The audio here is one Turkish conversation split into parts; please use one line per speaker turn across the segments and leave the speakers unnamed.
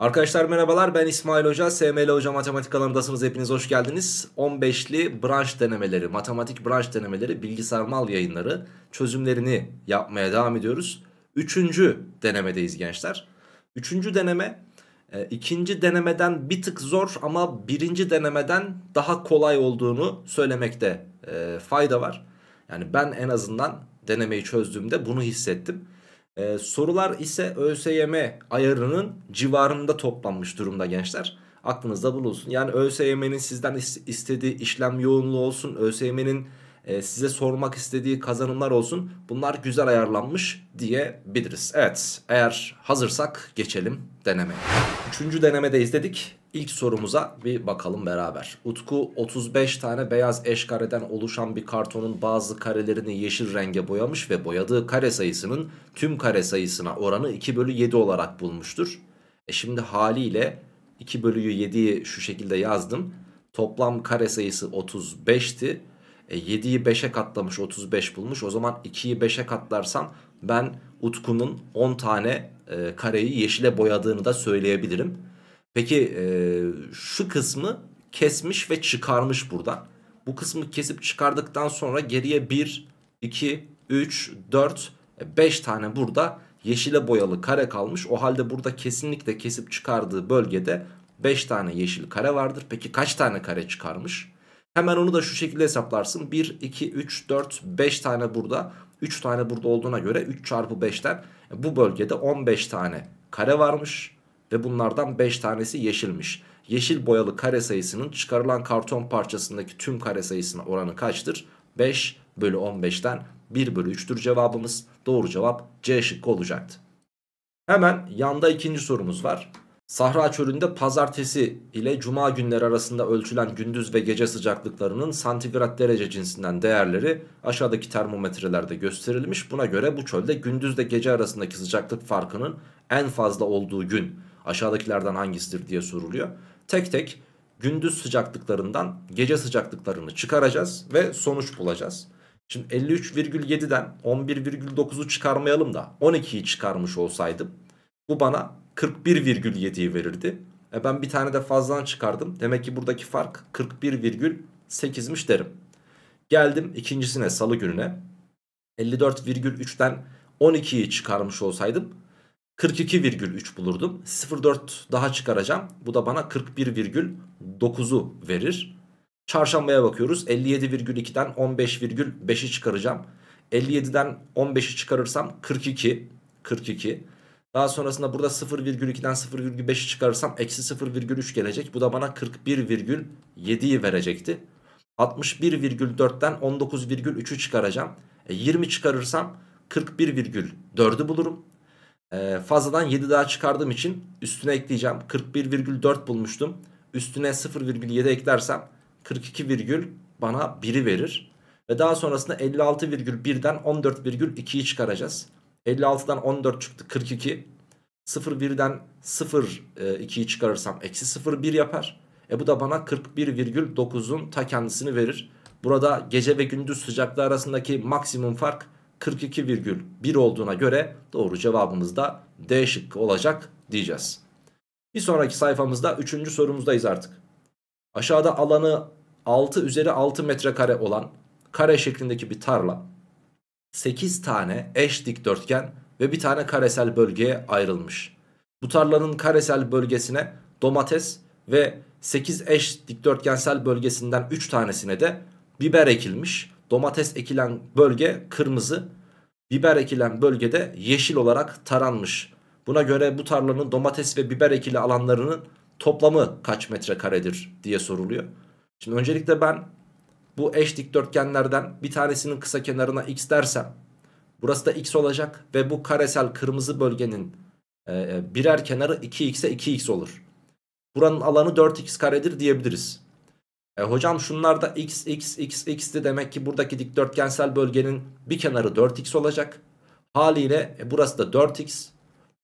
Arkadaşlar merhabalar ben İsmail Hoca, SML Hoca Matematik alanındasınız hepiniz hoş geldiniz. 15'li branş denemeleri, matematik branş denemeleri, bilgisayar mal yayınları çözümlerini yapmaya devam ediyoruz. Üçüncü denemedeyiz gençler. Üçüncü deneme e, ikinci denemeden bir tık zor ama birinci denemeden daha kolay olduğunu söylemekte e, fayda var. Yani ben en azından denemeyi çözdüğümde bunu hissettim. Ee, sorular ise ÖSYM ayarının civarında toplanmış durumda gençler. Aklınızda bulunsun. Yani ÖSYM'nin sizden istediği işlem yoğunluğu olsun. ÖSYM'nin e, size sormak istediği kazanımlar olsun. Bunlar güzel ayarlanmış diyebiliriz. Evet eğer hazırsak geçelim denemeye. Üçüncü denemedeyiz dedik. İlk sorumuza bir bakalım beraber. Utku 35 tane beyaz eş kareden oluşan bir kartonun bazı karelerini yeşil renge boyamış ve boyadığı kare sayısının tüm kare sayısına oranı 2 bölü 7 olarak bulmuştur. E şimdi haliyle 2 bölüyü 7'yi şu şekilde yazdım. Toplam kare sayısı 35'ti. E, 7'yi 5'e katlamış 35 bulmuş. O zaman 2'yi 5'e katlarsan ben Utku'nun 10 tane e, kareyi yeşile boyadığını da söyleyebilirim. Peki e, şu kısmı kesmiş ve çıkarmış buradan. Bu kısmı kesip çıkardıktan sonra geriye 1, 2, 3, 4, 5 tane burada yeşile boyalı kare kalmış. O halde burada kesinlikle kesip çıkardığı bölgede 5 tane yeşil kare vardır. Peki kaç tane kare çıkarmış? Hemen onu da şu şekilde hesaplarsın. 1, 2, 3, 4, 5 tane burada. 3 tane burada olduğuna göre 3 çarpı 5'ten bu bölgede 15 tane kare varmış. Ve bunlardan 5 tanesi yeşilmiş. Yeşil boyalı kare sayısının çıkarılan karton parçasındaki tüm kare sayısına oranı kaçtır? 5 bölü 15'ten 1 bölü 3'tür cevabımız. Doğru cevap C şıkkı olacaktı. Hemen yanda ikinci sorumuz var. Sahra çölünde pazartesi ile cuma günleri arasında ölçülen gündüz ve gece sıcaklıklarının santigrat derece cinsinden değerleri aşağıdaki termometrelerde gösterilmiş. Buna göre bu çölde gündüzle gece arasındaki sıcaklık farkının en fazla olduğu gün aşağıdakilerden hangisidir diye soruluyor. Tek tek gündüz sıcaklıklarından gece sıcaklıklarını çıkaracağız ve sonuç bulacağız. Şimdi 53,7'den 11,9'u çıkarmayalım da 12'yi çıkarmış olsaydım bu bana 41,7'yi verirdi. E ben bir tane de fazladan çıkardım. Demek ki buradaki fark 41,8'miş derim. Geldim ikincisine salı gününe. 54,3'ten 12'yi çıkarmış olsaydım 42,3 bulurdum. 0,4 daha çıkaracağım. Bu da bana 41,9'u verir. Çarşambaya bakıyoruz. 57,2'den 15,5'i çıkaracağım. 57'den 15'i çıkarırsam 42. 42. Daha sonrasında burada 0,2'den 0,5'i çıkarırsam eksi 0,3 gelecek. Bu da bana 41,7'yi verecekti. 61,4'ten 19,3'ü çıkaracağım. E, 20 çıkarırsam 41,4'ü bulurum. E, fazladan 7 daha çıkardığım için üstüne ekleyeceğim. 41,4 bulmuştum. Üstüne 0,7 eklersem 42, bana 1'i verir. Ve daha sonrasında 56,1'den 14,2'yi çıkaracağız. 56'dan 14 çıktı 42. 0,1'den 0,2'yi çıkarırsam eksi 0,1 yapar. E bu da bana 41,9'un ta kendisini verir. Burada gece ve gündüz sıcaklığı arasındaki maksimum fark 42,1 olduğuna göre doğru cevabımız da D şıkkı olacak diyeceğiz. Bir sonraki sayfamızda 3. sorumuzdayız artık. Aşağıda alanı 6 üzeri 6 metrekare olan kare şeklindeki bir tarla 8 tane eş dikdörtgen ve bir tane karesel bölgeye ayrılmış. Bu tarlanın karesel bölgesine domates ve 8 eş dikdörtgensel bölgesinden 3 tanesine de biber ekilmiş. Domates ekilen bölge kırmızı, biber ekilen bölgede yeşil olarak taranmış. Buna göre bu tarlanın domates ve biber ekili alanlarının toplamı kaç metrekaredir diye soruluyor. Şimdi öncelikle ben bu eş dikdörtgenlerden bir tanesinin kısa kenarına x dersem burası da x olacak ve bu karesel kırmızı bölgenin e, e birer kenarı 2x'e 2x olur. Buranın alanı 4x karedir diyebiliriz. E hocam şunlar da x, x, x, x'ti demek ki buradaki dikdörtgensel bölgenin bir kenarı 4x olacak. Haliyle e, burası da 4x.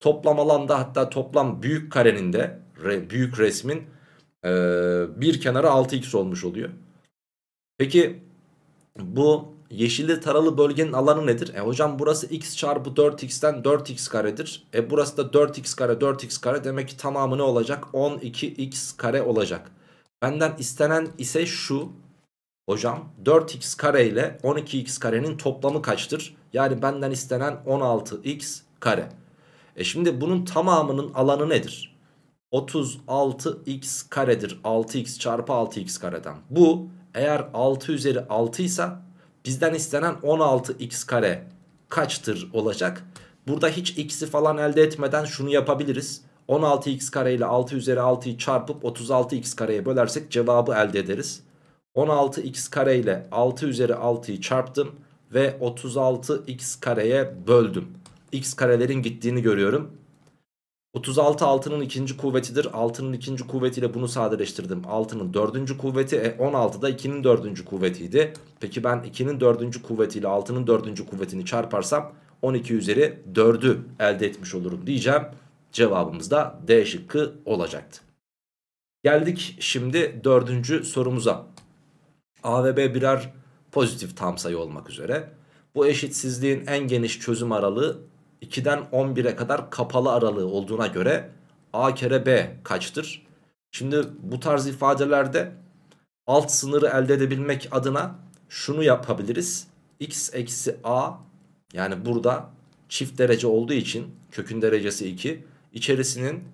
Toplam alanda hatta toplam büyük karenin de re, büyük resmin e, bir kenarı 6x olmuş oluyor. Peki bu yeşilli taralı bölgenin alanı nedir? E hocam burası x çarpı 4x'ten 4x karedir. E burası da 4x kare 4x kare demek ki tamamı ne olacak? 12x kare olacak. Benden istenen ise şu hocam 4x kare ile 12x karenin toplamı kaçtır? Yani benden istenen 16x kare. E şimdi bunun tamamının alanı nedir? 36x karedir. 6x çarpı 6x kareden. Bu eğer 6 üzeri 6 ise bizden istenen 16x kare kaçtır olacak? Burada hiç x'i falan elde etmeden şunu yapabiliriz. 16x kare ile 6 üzeri 6'yı çarpıp 36x kareye bölersek cevabı elde ederiz. 16x kare ile 6 üzeri 6'yı çarptım ve 36x kareye böldüm. x karelerin gittiğini görüyorum. 36 altının ikinci kuvvetidir. Altının ikinci kuvvetiyle bunu sadeleştirdim. Altının dördüncü kuvveti e, 16 da 2'nin dördüncü kuvvetiydi. Peki ben 2'nin dördüncü kuvvetiyle altının dördüncü kuvvetini çarparsam 12 üzeri 4'ü elde etmiş olurum diyeceğim. Cevabımız da D şıkkı olacaktı. Geldik şimdi dördüncü sorumuza. A ve B birer pozitif tam sayı olmak üzere. Bu eşitsizliğin en geniş çözüm aralığı 2'den 11'e kadar kapalı aralığı olduğuna göre a kere b kaçtır? Şimdi bu tarz ifadelerde alt sınırı elde edebilmek adına şunu yapabiliriz. x eksi a yani burada çift derece olduğu için kökün derecesi 2 içerisinin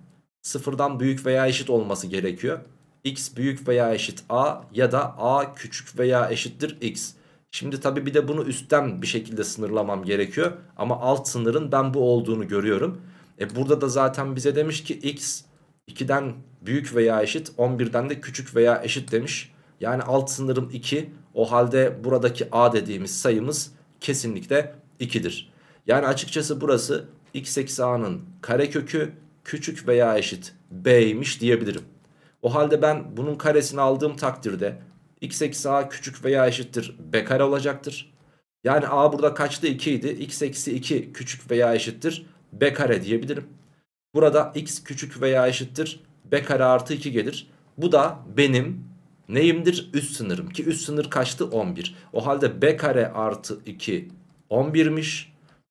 sıfırdan büyük veya eşit olması gerekiyor. x büyük veya eşit a ya da a küçük veya eşittir x. Şimdi tabii bir de bunu üstten bir şekilde sınırlamam gerekiyor. Ama alt sınırın ben bu olduğunu görüyorum. E burada da zaten bize demiş ki x 2'den büyük veya eşit 11'den de küçük veya eşit demiş. Yani alt sınırım 2 o halde buradaki a dediğimiz sayımız kesinlikle 2'dir. Yani açıkçası burası x eksi a'nın karekökü küçük veya eşit b'ymiş diyebilirim. O halde ben bunun karesini aldığım takdirde x eksi a küçük veya eşittir b kare olacaktır. Yani a burada kaçtı 2 idi. x eksi 2 küçük veya eşittir b kare diyebilirim. Burada x küçük veya eşittir b kare artı 2 gelir. Bu da benim neyimdir? Üst sınırım ki üst sınır kaçtı 11. O halde b kare artı 2 11'miş.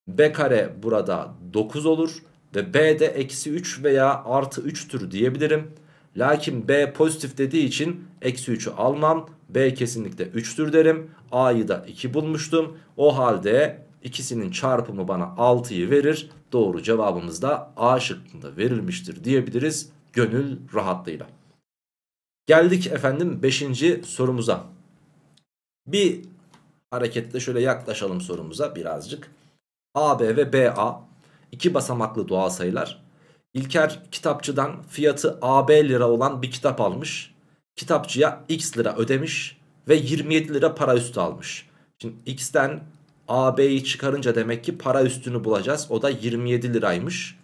b kare burada 9 olur ve b de eksi 3 veya artı 3'tür diyebilirim. Lakin B pozitif dediği için eksi 3'ü almam. B kesinlikle 3'tür derim. A'yı da 2 bulmuştum. O halde ikisinin çarpımı bana 6'yı verir. Doğru cevabımız da A şıkkında verilmiştir diyebiliriz. Gönül rahatlığıyla. Geldik efendim 5. sorumuza. Bir hareketle şöyle yaklaşalım sorumuza birazcık. AB ve BA iki basamaklı doğal sayılar. İlker kitapçıdan fiyatı AB lira olan bir kitap almış. Kitapçıya X lira ödemiş ve 27 lira para üstü almış. Şimdi X'ten AB'yi çıkarınca demek ki para üstünü bulacağız. O da 27 liraymış.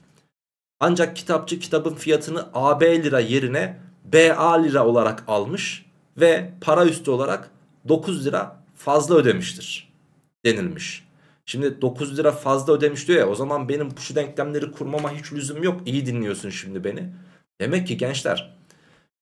Ancak kitapçı kitabın fiyatını AB lira yerine BA lira olarak almış ve para üstü olarak 9 lira fazla ödemiştir denilmiş. Şimdi 9 lira fazla ödemiş diyor ya o zaman benim şu denklemleri kurmama hiç lüzum yok. İyi dinliyorsun şimdi beni. Demek ki gençler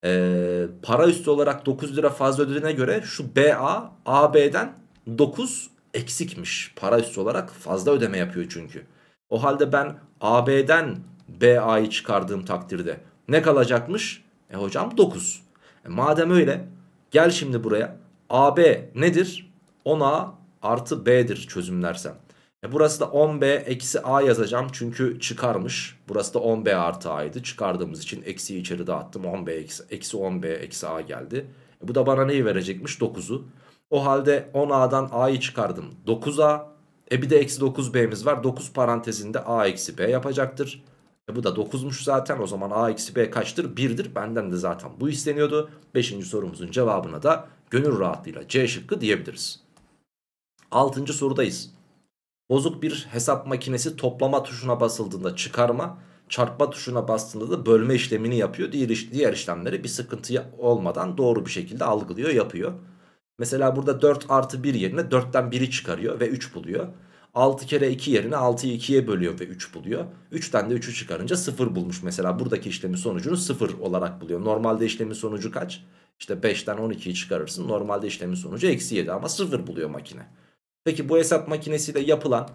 e, para üstü olarak 9 lira fazla ödediğine göre şu BA AB'den 9 eksikmiş. Para üstü olarak fazla ödeme yapıyor çünkü. O halde ben AB'den BA'yı çıkardığım takdirde ne kalacakmış? E hocam 9. E madem öyle gel şimdi buraya. AB nedir? 10A artı B'dir çözümlersem. E burası da 10B eksi A yazacağım çünkü çıkarmış. Burası da 10B artı A'ydı. Çıkardığımız için eksi içeri dağıttım. 10B eksi, eksi 10B eksi A geldi. E bu da bana neyi verecekmiş? 9'u. O halde 10A'dan A'yı çıkardım. 9A. E bir de eksi 9B'miz var. 9 parantezinde A eksi B yapacaktır. E bu da 9'muş zaten. O zaman A eksi B kaçtır? 1'dir. Benden de zaten bu isteniyordu. 5. sorumuzun cevabına da gönül rahatlığıyla C şıkkı diyebiliriz. Altıncı sorudayız. Bozuk bir hesap makinesi toplama tuşuna basıldığında çıkarma, çarpma tuşuna bastığında da bölme işlemini yapıyor. Diğer, iş, diğer işlemleri bir sıkıntı olmadan doğru bir şekilde algılıyor, yapıyor. Mesela burada 4 artı 1 yerine 4'ten 1'i çıkarıyor ve 3 buluyor. 6 kere 2 yerine 6'yı 2'ye bölüyor ve 3 buluyor. 3'ten de 3'ü çıkarınca 0 bulmuş mesela. Buradaki işlemin sonucunu 0 olarak buluyor. Normalde işlemin sonucu kaç? İşte 5'ten 12'yi çıkarırsın. Normalde işlemin sonucu eksi 7 ama 0 buluyor makine. Peki bu hesap makinesiyle yapılan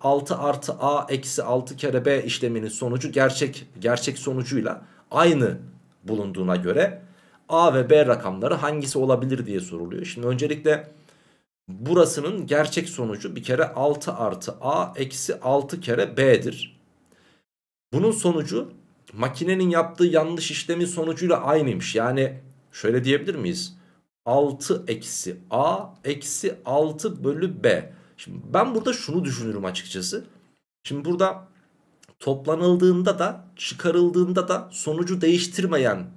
6 artı a eksi 6 kere b işleminin sonucu gerçek gerçek sonucuyla aynı bulunduğuna göre a ve b rakamları hangisi olabilir diye soruluyor. Şimdi öncelikle burasının gerçek sonucu bir kere 6 artı a eksi 6 kere b'dir. Bunun sonucu makinenin yaptığı yanlış işlemin sonucuyla aynıymış. Yani şöyle diyebilir miyiz? 6 eksi A eksi 6 bölü B. Şimdi ben burada şunu düşünürüm açıkçası. Şimdi burada toplanıldığında da çıkarıldığında da sonucu değiştirmeyen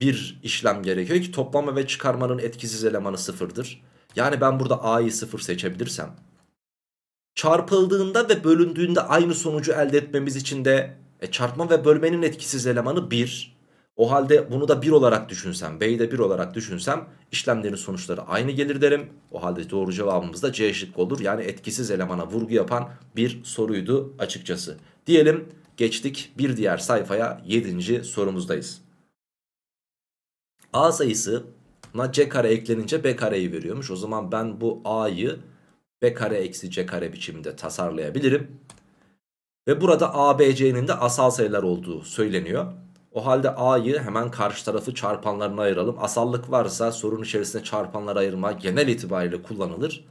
bir işlem gerekiyor ki toplama ve çıkarmanın etkisiz elemanı sıfırdır. Yani ben burada A'yı sıfır seçebilirsem çarpıldığında ve bölündüğünde aynı sonucu elde etmemiz için de e, çarpma ve bölmenin etkisiz elemanı 1 o halde bunu da 1 olarak düşünsem, B'yi de 1 olarak düşünsem işlemlerin sonuçları aynı gelir derim. O halde doğru cevabımız da C şıkkı olur. Yani etkisiz elemana vurgu yapan bir soruydu açıkçası. Diyelim geçtik bir diğer sayfaya 7. sorumuzdayız. A sayısına C kare eklenince B kareyi veriyormuş. O zaman ben bu A'yı B kare eksi C kare biçiminde tasarlayabilirim. Ve burada A, B, C'nin de asal sayılar olduğu söyleniyor. O halde A'yı hemen karşı tarafı çarpanlarına ayıralım. Asallık varsa sorun içerisinde çarpanlara ayırma genel itibariyle kullanılır.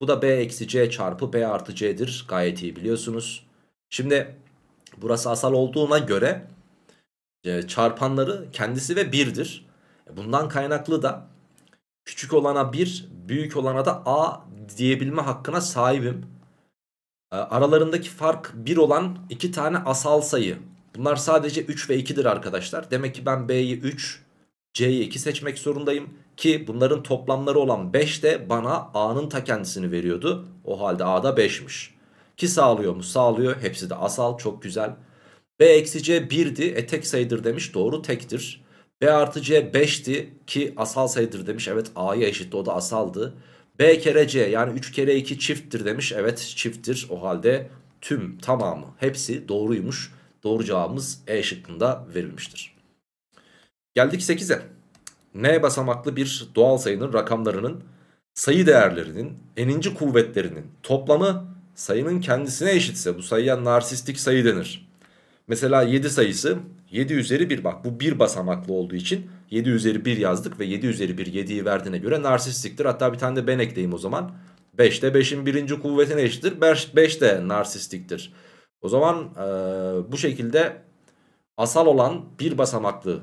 Bu da B eksi C çarpı B artı C'dir. Gayet iyi biliyorsunuz. Şimdi burası asal olduğuna göre e, çarpanları kendisi ve 1'dir. E, bundan kaynaklı da küçük olana 1, büyük olana da A diyebilme hakkına sahibim. E, aralarındaki fark 1 olan iki tane asal sayı Bunlar sadece 3 ve 2'dir arkadaşlar. Demek ki ben B'yi 3, C'yi 2 seçmek zorundayım. Ki bunların toplamları olan 5 de bana A'nın ta kendisini veriyordu. O halde A'da 5'miş. Ki sağlıyor mu? Sağlıyor. Hepsi de asal. Çok güzel. B eksi C 1'di. E tek sayıdır demiş. Doğru tektir. B artı C 5'ti ki asal sayıdır demiş. Evet A'ya eşitti. O da asaldı. B kere C yani 3 kere 2 çifttir demiş. Evet çifttir. O halde tüm tamamı hepsi doğruymuş. Doğru cevabımız E şıkkında verilmiştir. Geldik 8'e. N basamaklı bir doğal sayının rakamlarının sayı değerlerinin eninci kuvvetlerinin toplamı sayının kendisine eşitse bu sayıya narsistik sayı denir. Mesela 7 sayısı 7 üzeri 1 bak bu 1 basamaklı olduğu için 7 üzeri 1 yazdık ve 7 üzeri 1 7'yi verdiğine göre narsistiktir. Hatta bir tane de ben ekleyeyim o zaman. 5 de 5'in birinci kuvvetine eşittir. 5 de narsistiktir. O zaman e, bu şekilde asal olan bir basamaklı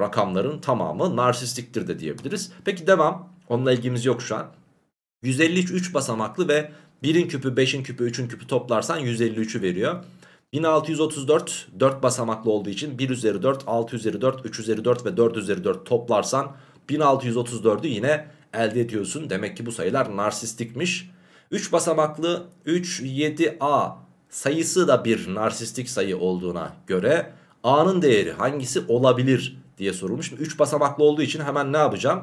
rakamların tamamı narsistiktir de diyebiliriz. Peki devam. Onunla ilgimiz yok şu an. 153 basamaklı ve 1'in küpü, 5'in küpü, 3'ün küpü toplarsan 153'ü veriyor. 1634 4 basamaklı olduğu için 1 üzeri 4, 6 üzeri 4, 3 üzeri 4 ve 4 üzeri 4 toplarsan 1634'ü yine elde ediyorsun. Demek ki bu sayılar narsistikmiş. 3 basamaklı 3, 7, A sayısı da bir narsistik sayı olduğuna göre A'nın değeri hangisi olabilir diye sorulmuş. Şimdi 3 basamaklı olduğu için hemen ne yapacağım?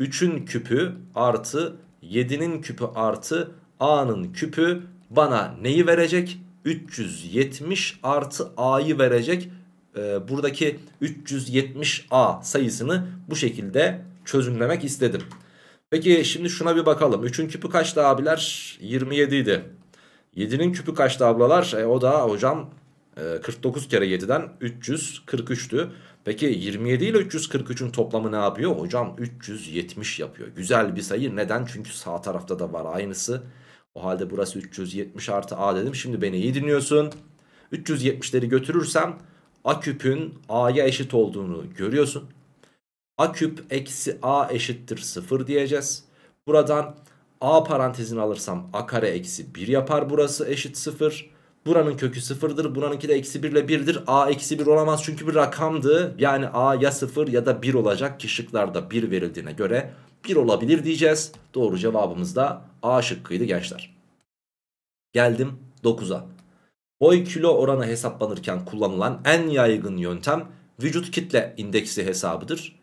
3'ün küpü artı 7'nin küpü artı A'nın küpü bana neyi verecek? 370 artı A'yı verecek. Ee, buradaki 370A sayısını bu şekilde çözümlemek istedim. Peki şimdi şuna bir bakalım. 3'ün küpü kaçtı abiler? 27 idi. 7'nin küpü kaçtı ablalar? E, o da hocam e, 49 kere 7'den 343'tü. Peki 27 ile 343'ün toplamı ne yapıyor? Hocam 370 yapıyor. Güzel bir sayı. Neden? Çünkü sağ tarafta da var aynısı. O halde burası 370 artı A dedim. Şimdi beni iyi dinliyorsun. 370'leri götürürsem A küpün A'ya eşit olduğunu görüyorsun. A küp eksi A eşittir 0 diyeceğiz. Buradan a parantezini alırsam a kare eksi 1 yapar burası eşit 0. Buranın kökü 0'dır. Buranınki de eksi 1 ile 1'dir. a eksi 1 olamaz çünkü bir rakamdı. Yani a ya 0 ya da 1 olacak Kişiklerde şıklarda 1 verildiğine göre 1 olabilir diyeceğiz. Doğru cevabımız da a şıkkıydı gençler. Geldim 9'a. Boy kilo oranı hesaplanırken kullanılan en yaygın yöntem vücut kitle indeksi hesabıdır.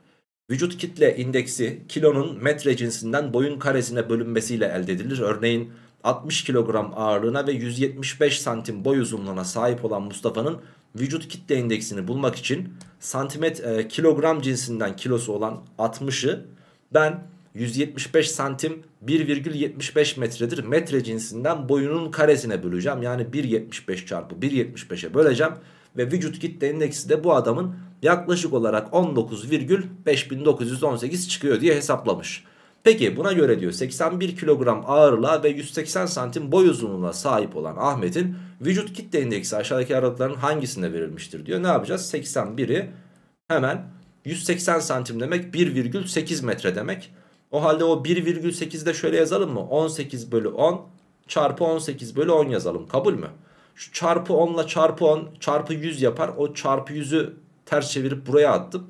Vücut kitle indeksi kilonun metre cinsinden boyun karesine bölünmesiyle elde edilir. Örneğin 60 kilogram ağırlığına ve 175 santim boy uzunluğuna sahip olan Mustafa'nın vücut kitle indeksini bulmak için santimet e, kilogram cinsinden kilosu olan 60'ı ben 175 santim 1,75 metredir. Metre cinsinden boyunun karesine böleceğim. Yani 1,75 çarpı 1,75'e böleceğim. Ve vücut kitle indeksi de bu adamın yaklaşık olarak 19,5918 çıkıyor diye hesaplamış. Peki buna göre diyor 81 kilogram ağırlığa ve 180 santim boy uzunluğuna sahip olan Ahmet'in vücut kitle indeksi aşağıdaki aralıkların hangisinde verilmiştir diyor. Ne yapacağız? 81'i hemen 180 santim demek 1,8 metre demek. O halde o 1,8'de şöyle yazalım mı? 18 bölü 10 çarpı 18 bölü 10 yazalım. Kabul mü? Şu çarpı 10 ile çarpı 10 çarpı 100 yapar. O çarpı 100'ü ters çevirip buraya attım.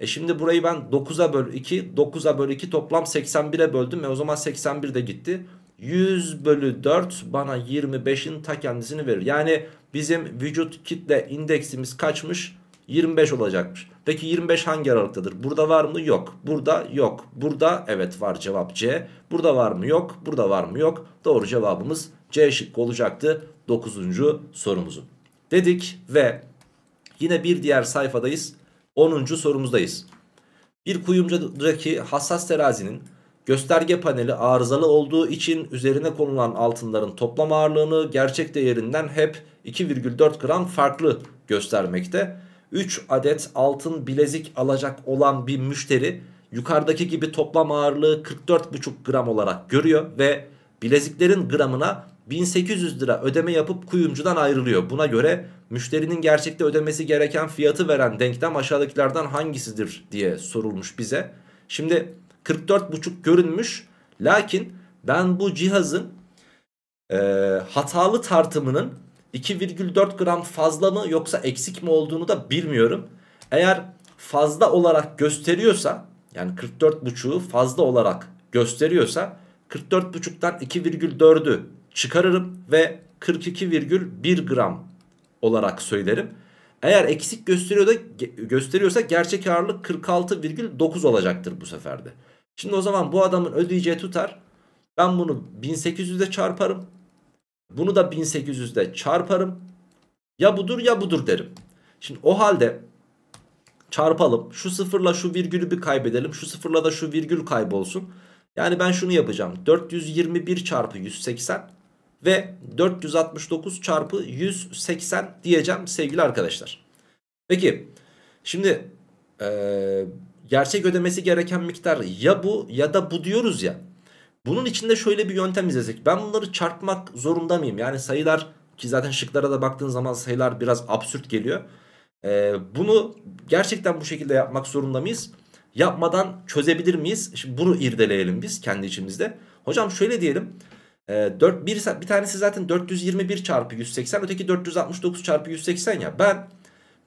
E şimdi burayı ben 9'a böl 2, 9'a böl 2 toplam 81'e böldüm. E o zaman 81 de gitti. 100 bölü 4 bana 25'in ta kendisini verir. Yani bizim vücut kitle indeksimiz kaçmış? 25 olacakmış. Peki 25 hangi aralıktadır? Burada var mı? Yok. Burada yok. Burada evet var cevap C. Burada var mı? Yok. Burada var mı? Yok. Doğru cevabımız C şıkkı olacaktı. 9. sorumuzu. Dedik ve Yine bir diğer sayfadayız. 10. sorumuzdayız. Bir kuyumcudaki hassas terazinin gösterge paneli arızalı olduğu için üzerine konulan altınların toplam ağırlığını gerçek değerinden hep 2,4 gram farklı göstermekte. 3 adet altın bilezik alacak olan bir müşteri yukarıdaki gibi toplam ağırlığı 44,5 gram olarak görüyor ve bileziklerin gramına 1800 lira ödeme yapıp kuyumcudan ayrılıyor. Buna göre müşterinin gerçekte ödemesi gereken fiyatı veren denklem aşağıdakilerden hangisidir diye sorulmuş bize. Şimdi 44,5 görünmüş lakin ben bu cihazın e, hatalı tartımının 2,4 gram fazla mı yoksa eksik mi olduğunu da bilmiyorum. Eğer fazla olarak gösteriyorsa yani 44,5'u fazla olarak gösteriyorsa 44,5'tan 2,4'ü çıkarırım ve 42,1 gram olarak söylerim. Eğer eksik gösteriyor da gösteriyorsa gerçek ağırlık 46,9 olacaktır bu seferde. Şimdi o zaman bu adamın ödeyeceği tutar. Ben bunu 1800'de çarparım. Bunu da 1800'de çarparım. Ya budur ya budur derim. Şimdi o halde çarpalım. Şu sıfırla şu virgülü bir kaybedelim. Şu sıfırla da şu virgül kaybolsun. Yani ben şunu yapacağım. 421 çarpı 180 ve 469 çarpı 180 diyeceğim sevgili arkadaşlar. Peki şimdi e, gerçek ödemesi gereken miktar ya bu ya da bu diyoruz ya. Bunun içinde şöyle bir yöntem izlesek. Ben bunları çarpmak zorunda mıyım? Yani sayılar ki zaten şıklara da baktığın zaman sayılar biraz absürt geliyor. E, bunu gerçekten bu şekilde yapmak zorunda mıyız? Yapmadan çözebilir miyiz? Şimdi bunu irdeleyelim biz kendi içimizde. Hocam şöyle diyelim. E, ee, 4, bir, bir tanesi zaten 421 çarpı 180 öteki 469 çarpı 180 ya. Ben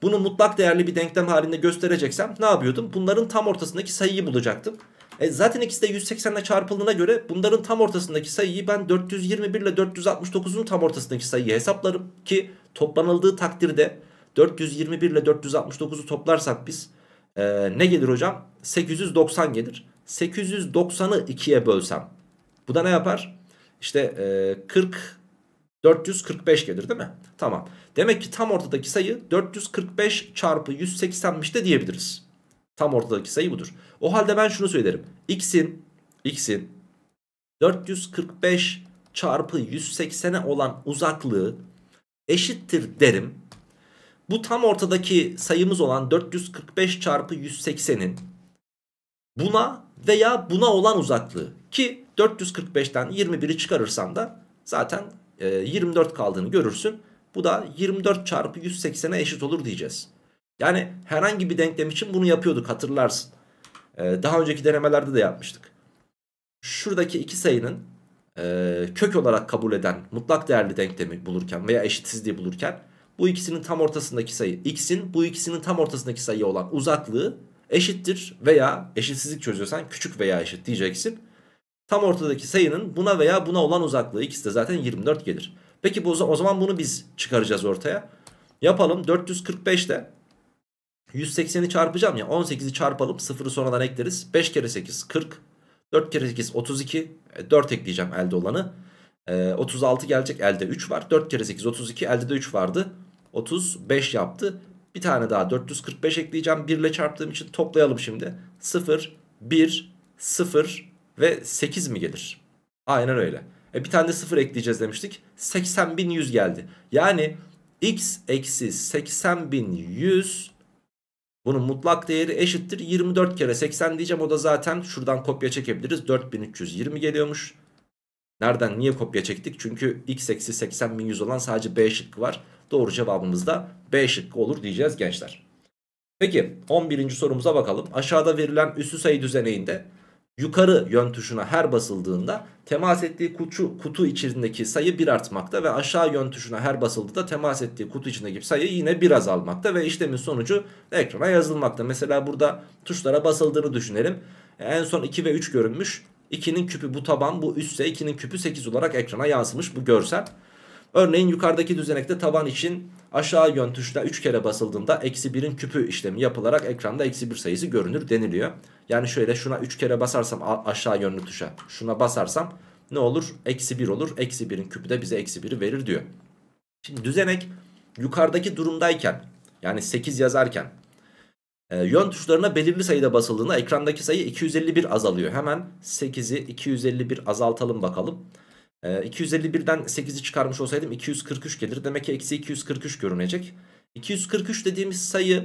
bunu mutlak değerli bir denklem halinde göstereceksem ne yapıyordum? Bunların tam ortasındaki sayıyı bulacaktım. E, zaten ikisi de 180 ile çarpıldığına göre bunların tam ortasındaki sayıyı ben 421 ile 469'un tam ortasındaki sayıyı hesaplarım. Ki toplanıldığı takdirde 421 ile 469'u toplarsak biz e, ne gelir hocam? 890 gelir. 890'ı 2'ye bölsem. Bu da ne yapar? işte e, 40 445 gelir değil mi? Tamam. Demek ki tam ortadaki sayı 445 çarpı 180'miş de diyebiliriz. Tam ortadaki sayı budur. O halde ben şunu söylerim. X'in X'in 445 çarpı 180'e olan uzaklığı eşittir derim. Bu tam ortadaki sayımız olan 445 çarpı 180'in buna veya buna olan uzaklığı ki 445'ten 21'i çıkarırsan da zaten 24 e, kaldığını görürsün. Bu da 24 çarpı 180'e eşit olur diyeceğiz. Yani herhangi bir denklem için bunu yapıyorduk hatırlarsın. E, daha önceki denemelerde de yapmıştık. Şuradaki iki sayının e, kök olarak kabul eden mutlak değerli denklemi bulurken veya eşitsizliği bulurken bu ikisinin tam ortasındaki sayı x'in bu ikisinin tam ortasındaki sayıya olan uzaklığı eşittir veya eşitsizlik çözüyorsan küçük veya eşit diyeceksin. Tam ortadaki sayının buna veya buna olan uzaklığı ikisi de zaten 24 gelir. Peki bu, o zaman bunu biz çıkaracağız ortaya. Yapalım 445 de 180'i çarpacağım ya 18'i çarpalım sıfırı sonradan ekleriz. 5 kere 8 40 4 kere 8 32 4 ekleyeceğim elde olanı. E, 36 gelecek elde 3 var. 4 kere 8 32 elde de 3 vardı. 35 yaptı. Bir tane daha 445 ekleyeceğim. 1 ile çarptığım için toplayalım şimdi. 0, 1, 0, ve 8 mi gelir? Aynen öyle. E bir tane de 0 ekleyeceğiz demiştik. 80.100 geldi. Yani x eksi 80.100 bunun mutlak değeri eşittir 24 kere 80 diyeceğim. O da zaten şuradan kopya çekebiliriz. 4320 geliyormuş. Nereden niye kopya çektik? Çünkü x eksi 80.100 olan sadece b şıkkı var. Doğru cevabımız da b şıkkı olur diyeceğiz gençler. Peki 11. sorumuza bakalım. Aşağıda verilen üssü sayı düzeneğinde yukarı yön tuşuna her basıldığında temas ettiği kutu, kutu içindeki sayı 1 artmakta ve aşağı yön tuşuna her basıldığında temas ettiği kutu içindeki sayı yine 1 azalmakta ve işlemin sonucu ekrana yazılmakta. Mesela burada tuşlara basıldığını düşünelim. En son 2 ve 3 görünmüş. 2'nin küpü bu taban bu üstse 2'nin küpü 8 olarak ekrana yansımış bu görsel. Örneğin yukarıdaki düzenekte taban için aşağı yön tuşuna 3 kere basıldığında eksi 1'in küpü işlemi yapılarak ekranda eksi 1 sayısı görünür deniliyor. Yani şöyle şuna 3 kere basarsam aşağı yönlü tuşa şuna basarsam ne olur? Eksi 1 olur. Eksi 1'in küpü de bize eksi 1'i verir diyor. Şimdi düzenek yukarıdaki durumdayken yani 8 yazarken e, yön tuşlarına belirli sayıda basıldığında ekrandaki sayı 251 azalıyor. Hemen 8'i 251 azaltalım bakalım. 251'den ee, 8'i çıkarmış olsaydım 243 gelir. Demek ki eksi 243 görünecek. 243 dediğimiz sayı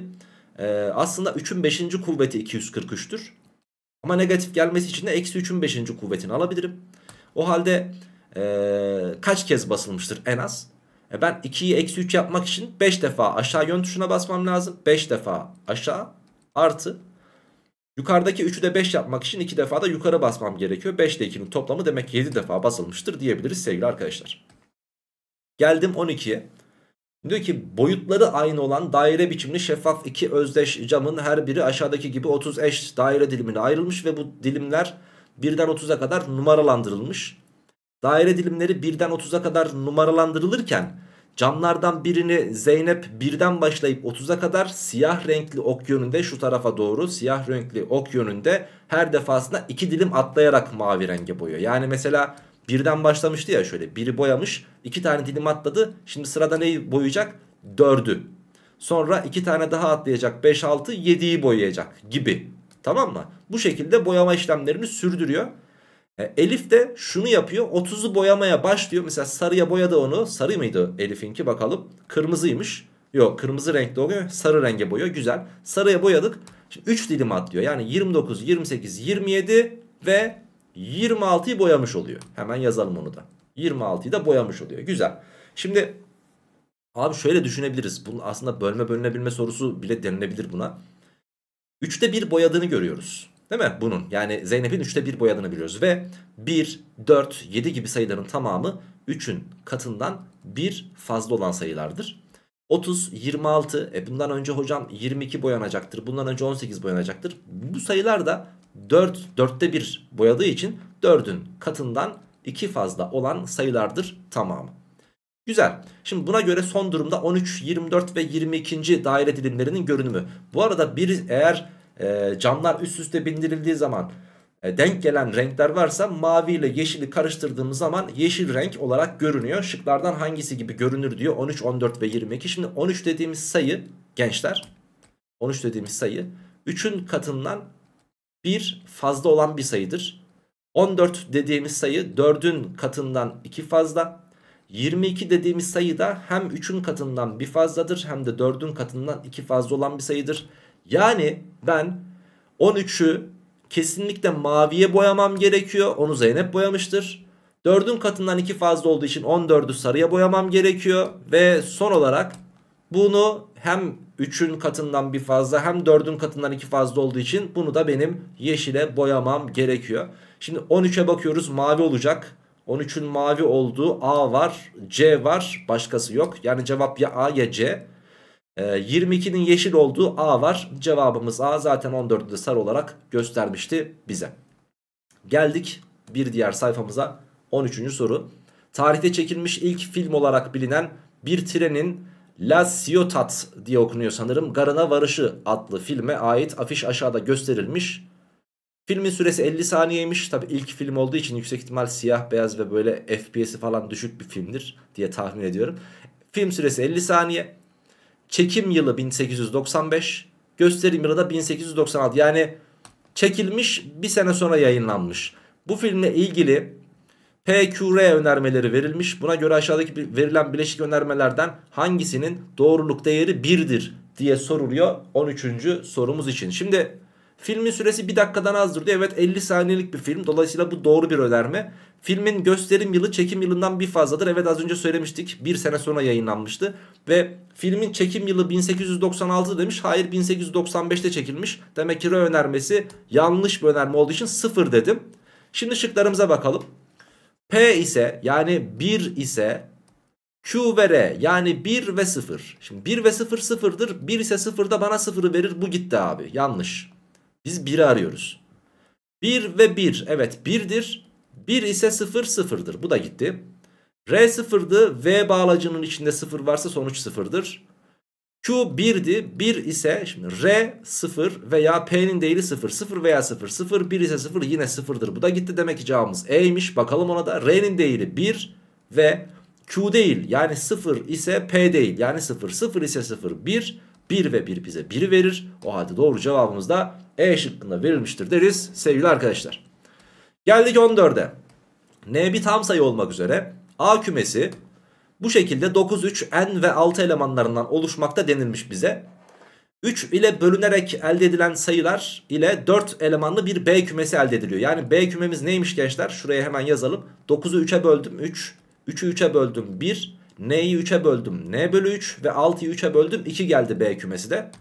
e, aslında 3'ün 5. kuvveti 243'tür. Ama negatif gelmesi için de eksi 3'ün 5. kuvvetini alabilirim. O halde e, kaç kez basılmıştır en az? E, ben 2'yi eksi 3 yapmak için 5 defa aşağı yön tuşuna basmam lazım. 5 defa aşağı artı Yukarıdaki 3'ü de 5 yapmak için 2 defa da yukarı basmam gerekiyor. 5 ile 2'nin toplamı demek 7 defa basılmıştır diyebiliriz sevgili arkadaşlar. Geldim 12'ye. Diyor ki boyutları aynı olan daire biçimli şeffaf iki özdeş camın her biri aşağıdaki gibi 30 eş daire dilimine ayrılmış ve bu dilimler birden 30'a kadar numaralandırılmış. Daire dilimleri birden 30'a kadar numaralandırılırken Camlardan birini Zeynep birden başlayıp 30'a kadar siyah renkli ok yönünde şu tarafa doğru siyah renkli ok yönünde her defasında iki dilim atlayarak mavi renge boyuyor. Yani mesela birden başlamıştı ya şöyle biri boyamış iki tane dilim atladı şimdi sırada neyi boyayacak? Dördü. Sonra iki tane daha atlayacak 5, 6, 7'yi boyayacak gibi. Tamam mı? Bu şekilde boyama işlemlerini sürdürüyor. E, Elif de şunu yapıyor 30'u boyamaya başlıyor mesela sarıya boyadı onu sarı mıydı Elif'inki bakalım kırmızıymış yok kırmızı renkte oluyor sarı renge boyuyor güzel sarıya boyadık Şimdi 3 dilim atlıyor yani 29 28 27 ve 26'yı boyamış oluyor hemen yazalım onu da 26'yı da boyamış oluyor güzel şimdi abi şöyle düşünebiliriz bunun aslında bölme bölünebilme sorusu bile denilebilir buna 3'te 1 boyadığını görüyoruz Değil mi bunun? Yani Zeynep'in 3'te 1 boyadığını biliyoruz. Ve 1, 4, 7 gibi sayıların tamamı 3'ün katından 1 fazla olan sayılardır. 30, 26, e bundan önce hocam 22 boyanacaktır. Bundan önce 18 boyanacaktır. Bu sayılar da 4, 4'te 1 boyadığı için 4'ün katından 2 fazla olan sayılardır tamamı. Güzel. Şimdi buna göre son durumda 13, 24 ve 22. daire dilimlerinin görünümü. Bu arada bir eğer e, camlar üst üste bindirildiği zaman e, denk gelen renkler varsa mavi ile yeşili karıştırdığımız zaman yeşil renk olarak görünüyor. Şıklardan hangisi gibi görünür diyor 13, 14 ve 22. Şimdi 13 dediğimiz sayı gençler 13 dediğimiz sayı 3'ün katından bir fazla olan bir sayıdır. 14 dediğimiz sayı 4'ün katından 2 fazla. 22 dediğimiz sayı da hem 3'ün katından bir fazladır hem de 4'ün katından 2 fazla olan bir sayıdır. Yani ben 13'ü kesinlikle maviye boyamam gerekiyor. Onu Zeynep boyamıştır. 4'ün katından 2 fazla olduğu için 14'ü sarıya boyamam gerekiyor. Ve son olarak bunu hem 3'ün katından bir fazla hem 4'ün katından 2 fazla olduğu için bunu da benim yeşile boyamam gerekiyor. Şimdi 13'e bakıyoruz mavi olacak. 13'ün mavi olduğu A var, C var, başkası yok. Yani cevap ya A ya C. 22'nin ee, yeşil olduğu A var. Cevabımız A zaten 14'ü de sarı olarak göstermişti bize. Geldik bir diğer sayfamıza 13. soru. Tarihte çekilmiş ilk film olarak bilinen bir trenin La Ciotat diye okunuyor sanırım. Garına Varışı adlı filme ait afiş aşağıda gösterilmiş. Filmin süresi 50 saniyeymiş. Tabi ilk film olduğu için yüksek ihtimal siyah beyaz ve böyle FPS'i falan düşük bir filmdir diye tahmin ediyorum. Film süresi 50 saniye. Çekim yılı 1895. Gösterim yılı da 1896. Yani çekilmiş bir sene sonra yayınlanmış. Bu filmle ilgili PQR önermeleri verilmiş. Buna göre aşağıdaki verilen bileşik önermelerden hangisinin doğruluk değeri 1'dir diye soruluyor 13. sorumuz için. Şimdi Filmin süresi bir dakikadan azdır diyor. Evet 50 saniyelik bir film. Dolayısıyla bu doğru bir önerme. Filmin gösterim yılı çekim yılından bir fazladır. Evet az önce söylemiştik. Bir sene sonra yayınlanmıştı. Ve filmin çekim yılı 1896 demiş. Hayır 1895'te çekilmiş. Demek ki önermesi yanlış bir önerme olduğu için sıfır dedim. Şimdi şıklarımıza bakalım. P ise yani 1 ise Q ve R yani 1 ve 0. Şimdi 1 ve 0 sıfır, 0'dır. 1 ise 0 da bana 0'ı verir. Bu gitti abi. Yanlış. Biz 1'i arıyoruz. 1 ve 1 evet 1'dir. 1 ise 0 0'dır. Bu da gitti. R 0'dı. V bağlacının içinde 0 varsa sonuç 0'dır. Q 1'di. 1 ise şimdi R 0 veya P'nin değeri 0. 0 veya 0. 0 1 ise 0 yine 0'dır. Bu da gitti. Demek ki cevabımız E'ymiş. Bakalım ona da. R'nin değeri 1 ve Q değil yani 0 ise P değil yani 0. 0 ise 0 1. 1 ve 1 bize 1 verir. O halde doğru cevabımız da e şıkkında verilmiştir deriz sevgili arkadaşlar. Geldik 14'e. N bir tam sayı olmak üzere A kümesi bu şekilde 9, 3, N ve 6 elemanlarından oluşmakta denilmiş bize. 3 ile bölünerek elde edilen sayılar ile 4 elemanlı bir B kümesi elde ediliyor. Yani B kümemiz neymiş gençler? Şuraya hemen yazalım. 9'u 3'e böldüm 3. 3'ü 3'e böldüm 1. N'yi 3'e böldüm N bölü 3 ve 6'yı 3'e böldüm 2 geldi B kümesi de.